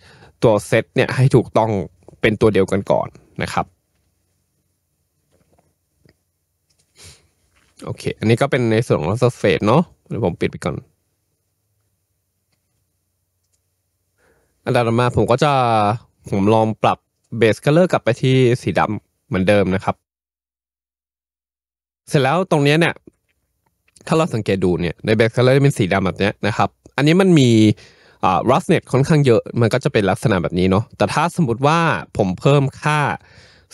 ตัวเซตเนี่ยให้ถูกต้องเป็นตัวเดียวกันก่อนนะครับโอเค อันนี้ก็เป็นในส่วนของซัสเฟตเนาะเดี๋ยวผมปิดไปก่อน อันดับมาผมก็จะ ผมลองปรับเบสคัลเลอร์กลับไปที่สีดำเหมือนเดิมนะครับ เสร็จแล้วตรงนี้เนี่ย ถ้าเราสังเกตดูเนี่ย ในเบสคัลเลอร์เป็นสีดำแบบนี้นะครับ อันนี้มันมีอ่า r o u g h n e s ค่อนข้างเยอะ มันก็จะเป็นลักษณะแบบนี้เนาะ แต่ถ้าสมมติว่าผมเพิ่มค่า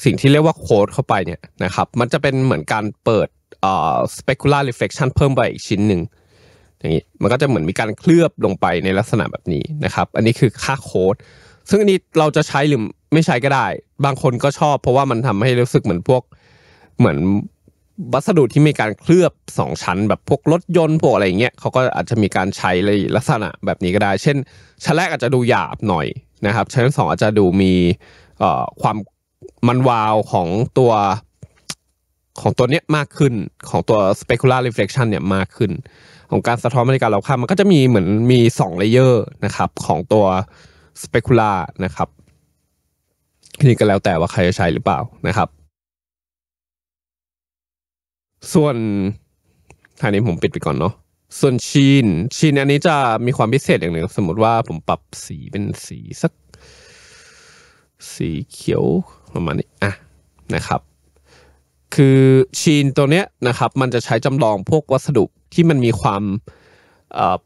สิ่งที่เรียกว่าโค้ด เข้าไปเนี่ยนะครับ มันจะเป็นเหมือนการเปิดอ่อ specular reflection เพิ่มไปอีกชิ้นหนึ่งอย่างนี้มันก็จะเหมือนมีการเคลือบลงไปในลักษณะแบบนี้นะครับอันนี้คือค่าโค้ด ซึ่งอันนี้เราจะใช้หรือไม่ใช้ก็ได้ บางคนก็ชอบ เพราะว่ามันทำให้รู้สึกเหมือนพวกเหมือนวัสดุที่มีการเคลือบสองชั้นแบบพวกรถยนต์พวกอะไรเงี้ยเขาก็อาจจะมีการใช้เลยลักษณะแบบนี้ก็ได้ เช่นชั้นแรกอาจจะดูหยาบหน่อยนะครับชั้นสองอาจจะดูมีความมันวาวของตัวของตัวเนี้ยมากขึ้นของตัว specular reflection เนี่ยมากขึ้น ของการสะท้อนบรรยากาศเราค่ามันก็จะมีเหมือนมี2เลเยอร์นะครับของตัว specular นะครับนี่ก็แล้วแต่ว่าใครจะใช้หรือเปล่านะครับ ส่วนท่านี้ผมปิดไปก่อนเนาะส่วนชีนชีนอันนี้จะมีความพิเศษอย่างหนึ่ง สมมติว่าผมปรับสีเป็นสีสัก สีเขียว ประมาณนี้ อ่ะ นะครับคือชีนตัวเนี้ยนะครับมันจะใช้จำลองพวกวัสดุที่มันมีความ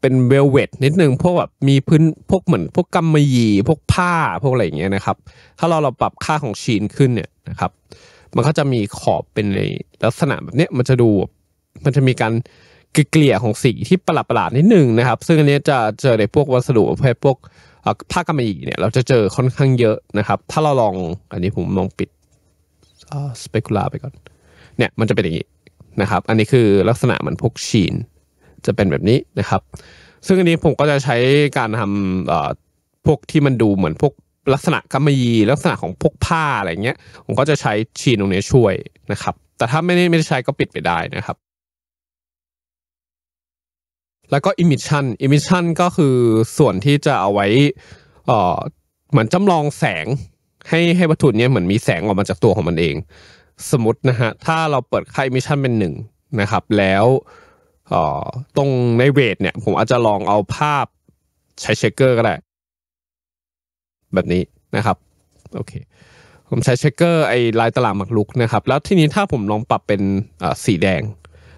เป็นเวลเวดนิดนึงพวกแบบมีพื้นพวกเหมือน พวกกำมะหยี่พวกผ้าพวกอะไรอย่างเงี้ยนะครับถ้าเราเราปรับค่าของชีนขึ้นเนี่ยนะครับ มันก็จะมีขอบเป็นในลักษณะแบบเนี้ยมันจะดูมันจะมีการเกลี่ยของสีที่ประหลาดๆนิดนึงนะครับซึ่งอันนี้จะเจอในพวกวัสดุประเภทพวกผ้ากำมะหยี่เนี่ย เราจะเจอค่อนข้างเยอะนะครับถ้าเราลองอันนี้ผมลองปิดสเปกุลาไปก่อนเนี่ยมันจะเป็นอย่างนี้นะครับ อันนี้คือลักษณะเหมือนพวกชีนจะเป็นแบบนี้นะครับ ซึ่งอันนี้ผมก็จะใช้การทำเออ่พวกที่มันดูเหมือนพวกลักษณะกำมะยีลักษณะของพวกผ้าอะไรเงี้ย ผมก็จะใช้ชีนตรงนี้ช่วยนะครับ แต่ถ้าไม่ได้ไม่ได้ใช้ก็ปิดไปได้นะครับ แล้วก็ emission emission ก็คือส่วนที่จะเอาไว้เอ่อเหมือนจำลองแสงให้ให้วัตถุนี้เหมือนมีแสงออกมาจากตัวของมันเองสมมตินะฮะถ้าเราเปิดค่ายมิชชั่นเป็นหนึ่งนะครับ แล้วตรงในเวทเนี่ยผมอาจจะลองเอาภาพใช้เชคเกอร์ก็ได้แบบนี้นะครับโอเค ผมใช้เชคเกอร์ไอลายตลาดหมักลุกนะครับแล้วทีนี้ถ้าผมลองปรับเป็นสีแดง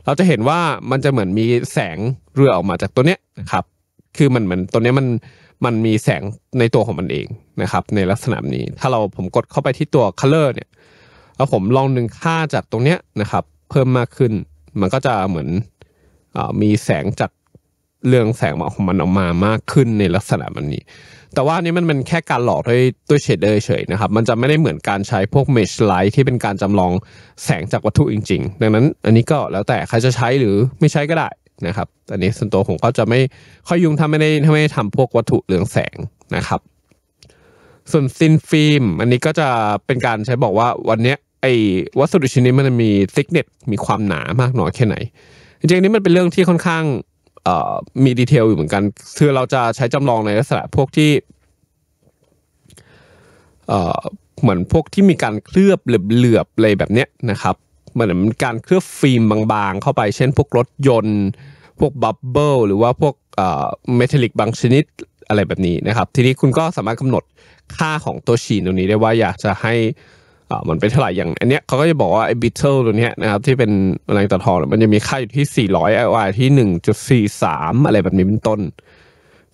เราจะเห็นว่ามันจะเหมือนมีแสงเรือออกมาจากตัวเนี้ยนะครับคือมันเหมือนตัวเนี้ยมันมันมีแสงในตัวของมันเองนะครับ ในลักษณะนี้ถ้าเราผมกดเข้าไปที่ตัว color เนี่ยแล้วผมลองหนึ่งค่าจากตรงเนี้ยนะครับ เพิ่มมากขึ้น มันก็จะเหมือนอมีแสงจากเรื่องแสงของมันออกมามากขึ้นในลักษณะมันนี้ แต่ว่านี้มันเป็นแค่การหลอกด้วยด้วยเชดเดอร์เฉยนะครับมันจะไม่ได้เหมือนการใช้พวกเมชไลท์ที่เป็นการจำลองแสงจากวัตถุจริงๆดังนั้นอันนี้ก็แล้วแต่ใครจะใช้หรือไม่ใช้ก็ได้นะครับอันนี้ส่วนตัวผมก็จะไม่ค่อยยุ่งทำไม่ได้ทำไม่ได้ทำพวกวัตถุเรืองแสงนะครับส่วนซินฟิล์มอันนี้ก็จะเป็นการใช้บอกว่าวันนี้ไอ้วัสดุชิ้นนี้มันมีซิกเนตมีความหนามากน้อยแค่ไหน จริงๆนี้มันเป็นเรื่องที่ค่อนข้างมีดีเทลอยู่เหมือนกัน คือเราจะใช้จำลองในลักษณะพวกที่เหมือนพวกที่มีการเคลือบเหลือบๆเลยแบบเนี้ยนะครับเหมือนการเคลือบฟิล์มบาง ๆ เข้าไปเช่นพวกรถยนต์ พวกบับเบิลหรือว่าพวกเมทัลลิกบางชนิดอะไรแบบนี้นะครับ ทีนี้คุณก็สามารถกำหนดค่าของตัวฉีดตรงนี้ได้ว่าอยากจะให้มันเป็นเท่าไหร่ อย่างอันเนี้ยเขาก็จะบอกว่าไอ้บิทเทิลตัวเนี้ยนะครับที่เป็นแะไงตะทองมันจะมีค่าอยู่ที่ 400ไอวที่ 1.43 อะไรแบบนี้เป็นต้น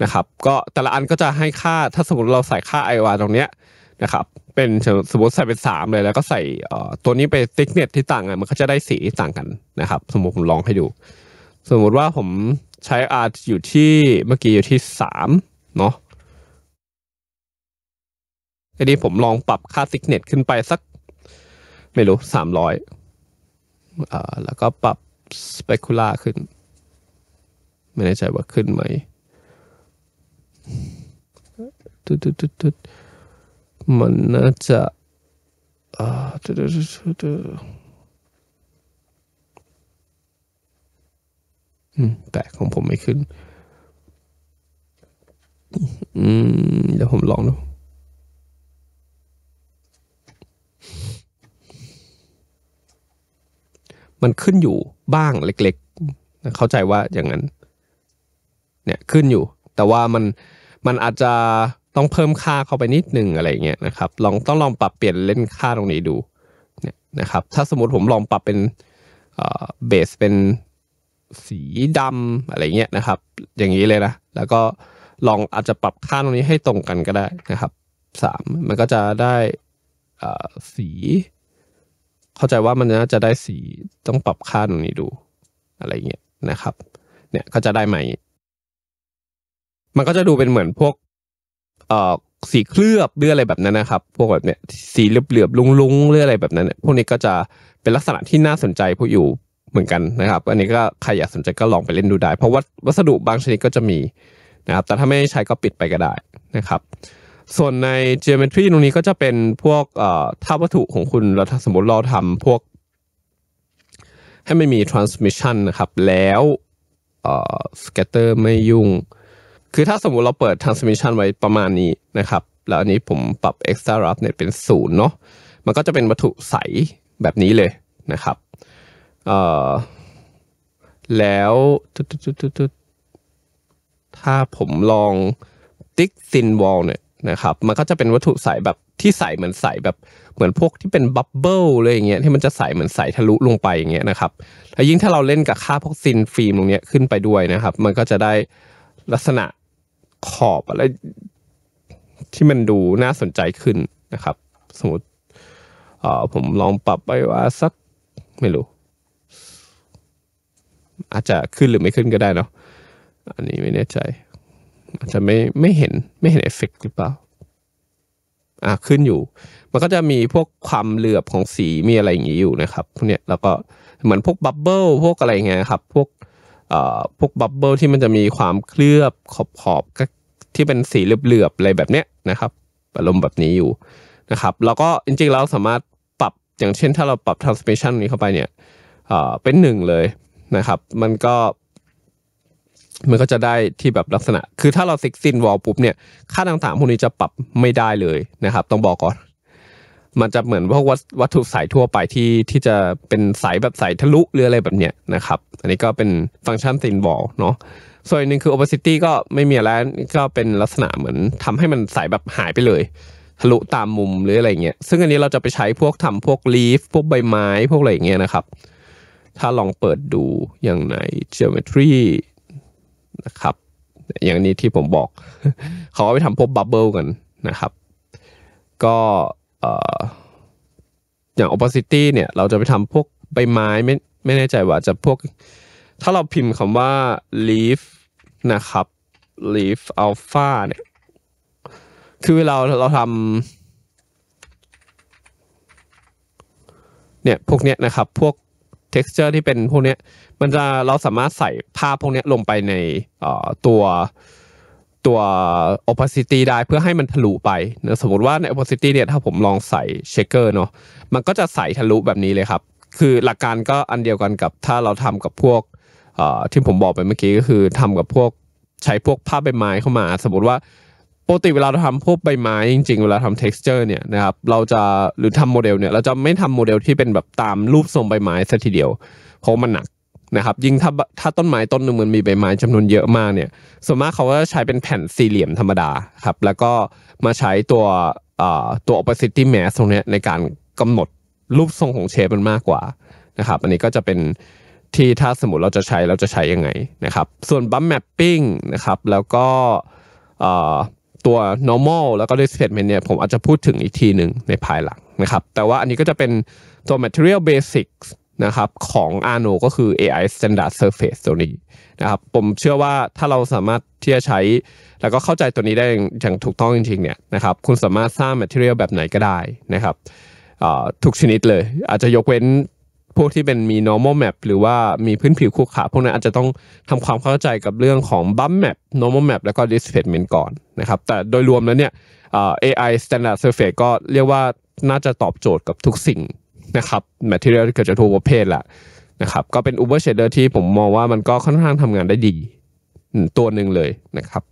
นะครับ ก็แต่ละอันก็จะให้ค่า ถ้าสมมติเราใส่ค่า i อวตรงเนี้ยนะครับเป็นสมมติใส่เป็น3เลย แล้วก็ใส่ตัวนี้ไปติ๊กเน็ตที่ต่างกันมันก็จะได้สีต่างกันนะครับ สมมติผมลองให้ดู สมมติว่าผมใช้ตอยู่ที่เมื่อกี้อยู่ที่3เนาะอันนี้ผมลองปรับค่าซิกเน็ตขึ้นไปสัก ไม่รู้สามร้อยอแล้วก็ปรับสเปกุล่าขึ้น ไม่แน่ใจว่าขึ้นไหมตุ๊ดตุ๊ดตุ๊ดตุ๊ดมันน่าจะตุ๊ดตุ๊ดตุ๊ดตุ๊ดอืม แต่ของผมไม่ขึ้นอืมเดี๋ยวผมลองดู มันขึ้นอยู่บ้างเล็ก ๆ เข้าใจว่าอย่างนั้น เนี่ยขึ้นอยู่ แต่ว่ามัน มันอาจจะต้องเพิ่มค่าเข้าไปนิดหนึ่งอะไรเงี้ยนะครับ ลองต้องลองปรับเปลี่ยนเล่นค่าตรงนี้ดู เนี่ยนะครับ ถ้าสมมติผมลองปรับเป็นเบสเป็นสีดำอะไรเงี้ยนะครับ อย่างนี้เลยนะ แล้วก็ลองอาจจะปรับค่าตรงนี้ให้ตรงกันก็ได้นะครับ สาม มันก็จะได้สี เข้าใจว่ามันน่าจะได้สี ต้องปรับค่าตรงนี้ดูอะไรเงี้ยนะครับ เนี่ยก็จะได้ใหม่มันก็จะดูเป็นเหมือนพวกเสีเคลือบเรืออะไรแบบนั้นนะครับ พวกแบบเนี้ย สีเหลือบๆ ลุงๆ หรืออะไรแบบนั้นเนี่ย พวกนี้ก็จะเป็นลักษณะที่น่าสนใจผู้อยู่เหมือนกันนะครับ อันนี้ก็ใครอยากสนใจก็ลองไปเล่นดูได้ เพราะว่าวัสดุบางชนิดก็จะมีนะครับแต่ถ้าไม่ใช้ก็ปิดไปก็ได้นะครับส่วนใน geometry ตรงนี้ก็จะเป็นพวกท่าวัตถุของคุณเราถ้าสมมติเราทำพวก ให้ไม่มี transmission นะครับแล้ว scatter ไม่ยุ่ง คือถ้าสมมติเราเปิด transmission ไว้ประมาณนี้นะครับแล้วอันนี้ผมปรับ extra rough เนี่ยเป็นศูนย์เนาะมันก็จะเป็นวัตถุใสแบบนี้เลยนะครับแล้วถ้าผมลองติ๊กซินวอลเนี่ยนะครับมันก็จะเป็นวัตถุใสแบบที่ใสเหมือนใสแบบเหมือนพวกที่เป็นบับเบิลเลยอย่างเงี้ยที่มันจะใสเหมือนใสทะลุลงไปอย่างเงี้ยนะครับแล้วยิ่งถ้าเราเล่นกับค่าพวกซินฟิล์มตรงเนี้ยขึ้นไปด้วยนะครับ มันก็จะได้ลักษณะขอบอะไรที่มันดูน่าสนใจขึ้นนะครับ สมมติเออผมลองปรับไปว่าสักไม่รู้ อาจจะขึ้นหรือไม่ขึ้นก็ได้เนาะอันนี้ไม่แน่ใจอาจจะไม่ไม่เห็นไม่เห็นเอฟเฟกหรือเปล่าอ่ะขึ้นอยู่ มันก็จะมีพวกความเหลือบของสีมีอะไรอย่างนี้อยู่นะครับพวกเนี้ยแล้วก็เหมือนพวกบับเบิลพวกอะไรเงี้ยครับ พวกเอ่อพวกบับเบิลที่มันจะมีความเคลือบขอบขอบที่เป็นสีเหลือบๆอะไรแบบเนี้ยนะครับอารมณ์แบบนี้อยู่นะครับ แล้วก็จริงๆเราสามารถปรับอย่างเช่น ถ้าเราปรับ transmission นี้เข้าไปเนี่ยเป็นหนึ่งเลยนะครับ มันก็มันก็จะได้ที่แบบลักษณะ คือถ้าเราซิกซินวอลปุ๊บเนี่ย ค่าต่างๆพวกนี้จะปรับไม่ได้เลยนะครับ ต้องบอกก่อน มันจะเหมือนพวกวัตถุสายทั่วไปที่ที่จะเป็นสายแบบสายทะลุหรืออะไรแบบเนี้ยนะครับ อันนี้ก็เป็นฟังก์ชันซินวอลเนาะส่วนหนึ่งคือโออเปร์ซิตี้ก็ไม่มีแล้ว ก็เป็นลักษณะเหมือนทำให้มันสายแบบหายไปเลย ทะลุตามมุมหรืออะไรเงี้ย ซึ่งอันนี้เราจะไปใช้พวกทำพวกลีฟพวกใบไม้ พวกอะไรเงี้ยนะครับ ถ้าลองเปิดดูอย่างไหน geometry นะครับอย่างนี้ที่ผมบอก เขาไปทำพบบับเบิลกันนะครับ ก็อย่างอร์ซิตี้เนี่ยเราจะไปทำพวกใบไม้ไม่ไม่แน่ใจว่าจะพวก ถ้าเราพิมพ์คำว่า leaf นะครับ leaf alpha เนี่ยคือเวลาเราทำเนี่ยพวกเนี้ยนะครับพวก t e x t อร์ที่เป็นพวกนี้มันจะเราสามารถใส่ภาพพวกนี้ลงไปในตัวตัว opacity ได้เพื่อให้มันทะลุไปนะสมมติว่าใน opacity เนี่ยถ้าผมลองใส่ shaker เนาะมันก็จะใส่ทะลุแบบนี้เลยครับ คือหลักการก็อันเดียวกันกับถ้าเราทำกับพวกที่ผมบอกไปเมื่อกี้ก็คือทำกับพวกใช้พวกภาพใบไม้เข้ามา สมมติว่าปกติเวลาเราทำพวกใบไม้จริงๆ เวลาทำ t e x t อร์เนี่ยนะครับเราจะหรือทำโมเดลเนี่ย เราจะไม่ทำโมเดลที่เป็นแบบตามรูปทรงใบไม้ซะทีเดียว เพราะมันหนักนะครับยิ่งถ้าถ้าต้นไม้ต้นหนึ่งมันมีใบไม้จำนวนเยอะมากเนี่ยส่วนมากเขาก็ใช้เป็นแผ่นสี่เหลี่ยมธรรมดาครับแล้วก็มาใช้ตัวตัว opacity mask ตรงนี้ในการกำหนดรูปทรงของเชฟมันมากกว่านะครับอันนี้ก็จะเป็นที่ถ้าสมมติเราจะใช้เราจะใช้ยังไงนะครับ ส่วนบัมแมปปิ้งนะครับแล้วก็ตัว normal แล้วก็ r i s p l a c e m e n t เนี่ย ผมอาจจะพูดถึงอีกทีหนึ่งในภายหลังนะครับ แต่ว่าอันนี้ก็จะเป็นตัว material basics นะครับของ Arno ก็คือ AI standard surface ตัวนี้นะครับผมเชื่อว่าถ้าเราสามารถที่จะใช้แล้วก็เข้าใจตัวนี้ได้อย่างถูกต้องจริงๆเนี่ยนะครับคุณสามารถสร้าง material แบบไหนก็ได้นะครับทุกชนิดเลย อาจจะยกเว้นพวกที่เป็นมี normal map หรือว่ามีพื้นผิวคู่ขาพวกนั้นอาจจะต้องทำความเข้าใจกับเรื่องของ bump map normal map แล้วก็ displacement ก่อนนะครับแต่โดยรวมแล้วเนี่ย AI standard surface ก็เรียกว่าน่าจะตอบโจทย์กับทุกสิ่งนะครับ material ที่เกิดจากทุกประเภทแหละนะครับก็เป็น Uber Shader ที่ผมมองว่ามันก็ค่อนข้างทำงานได้ดี ตัวหนึ่งเลยนะครับ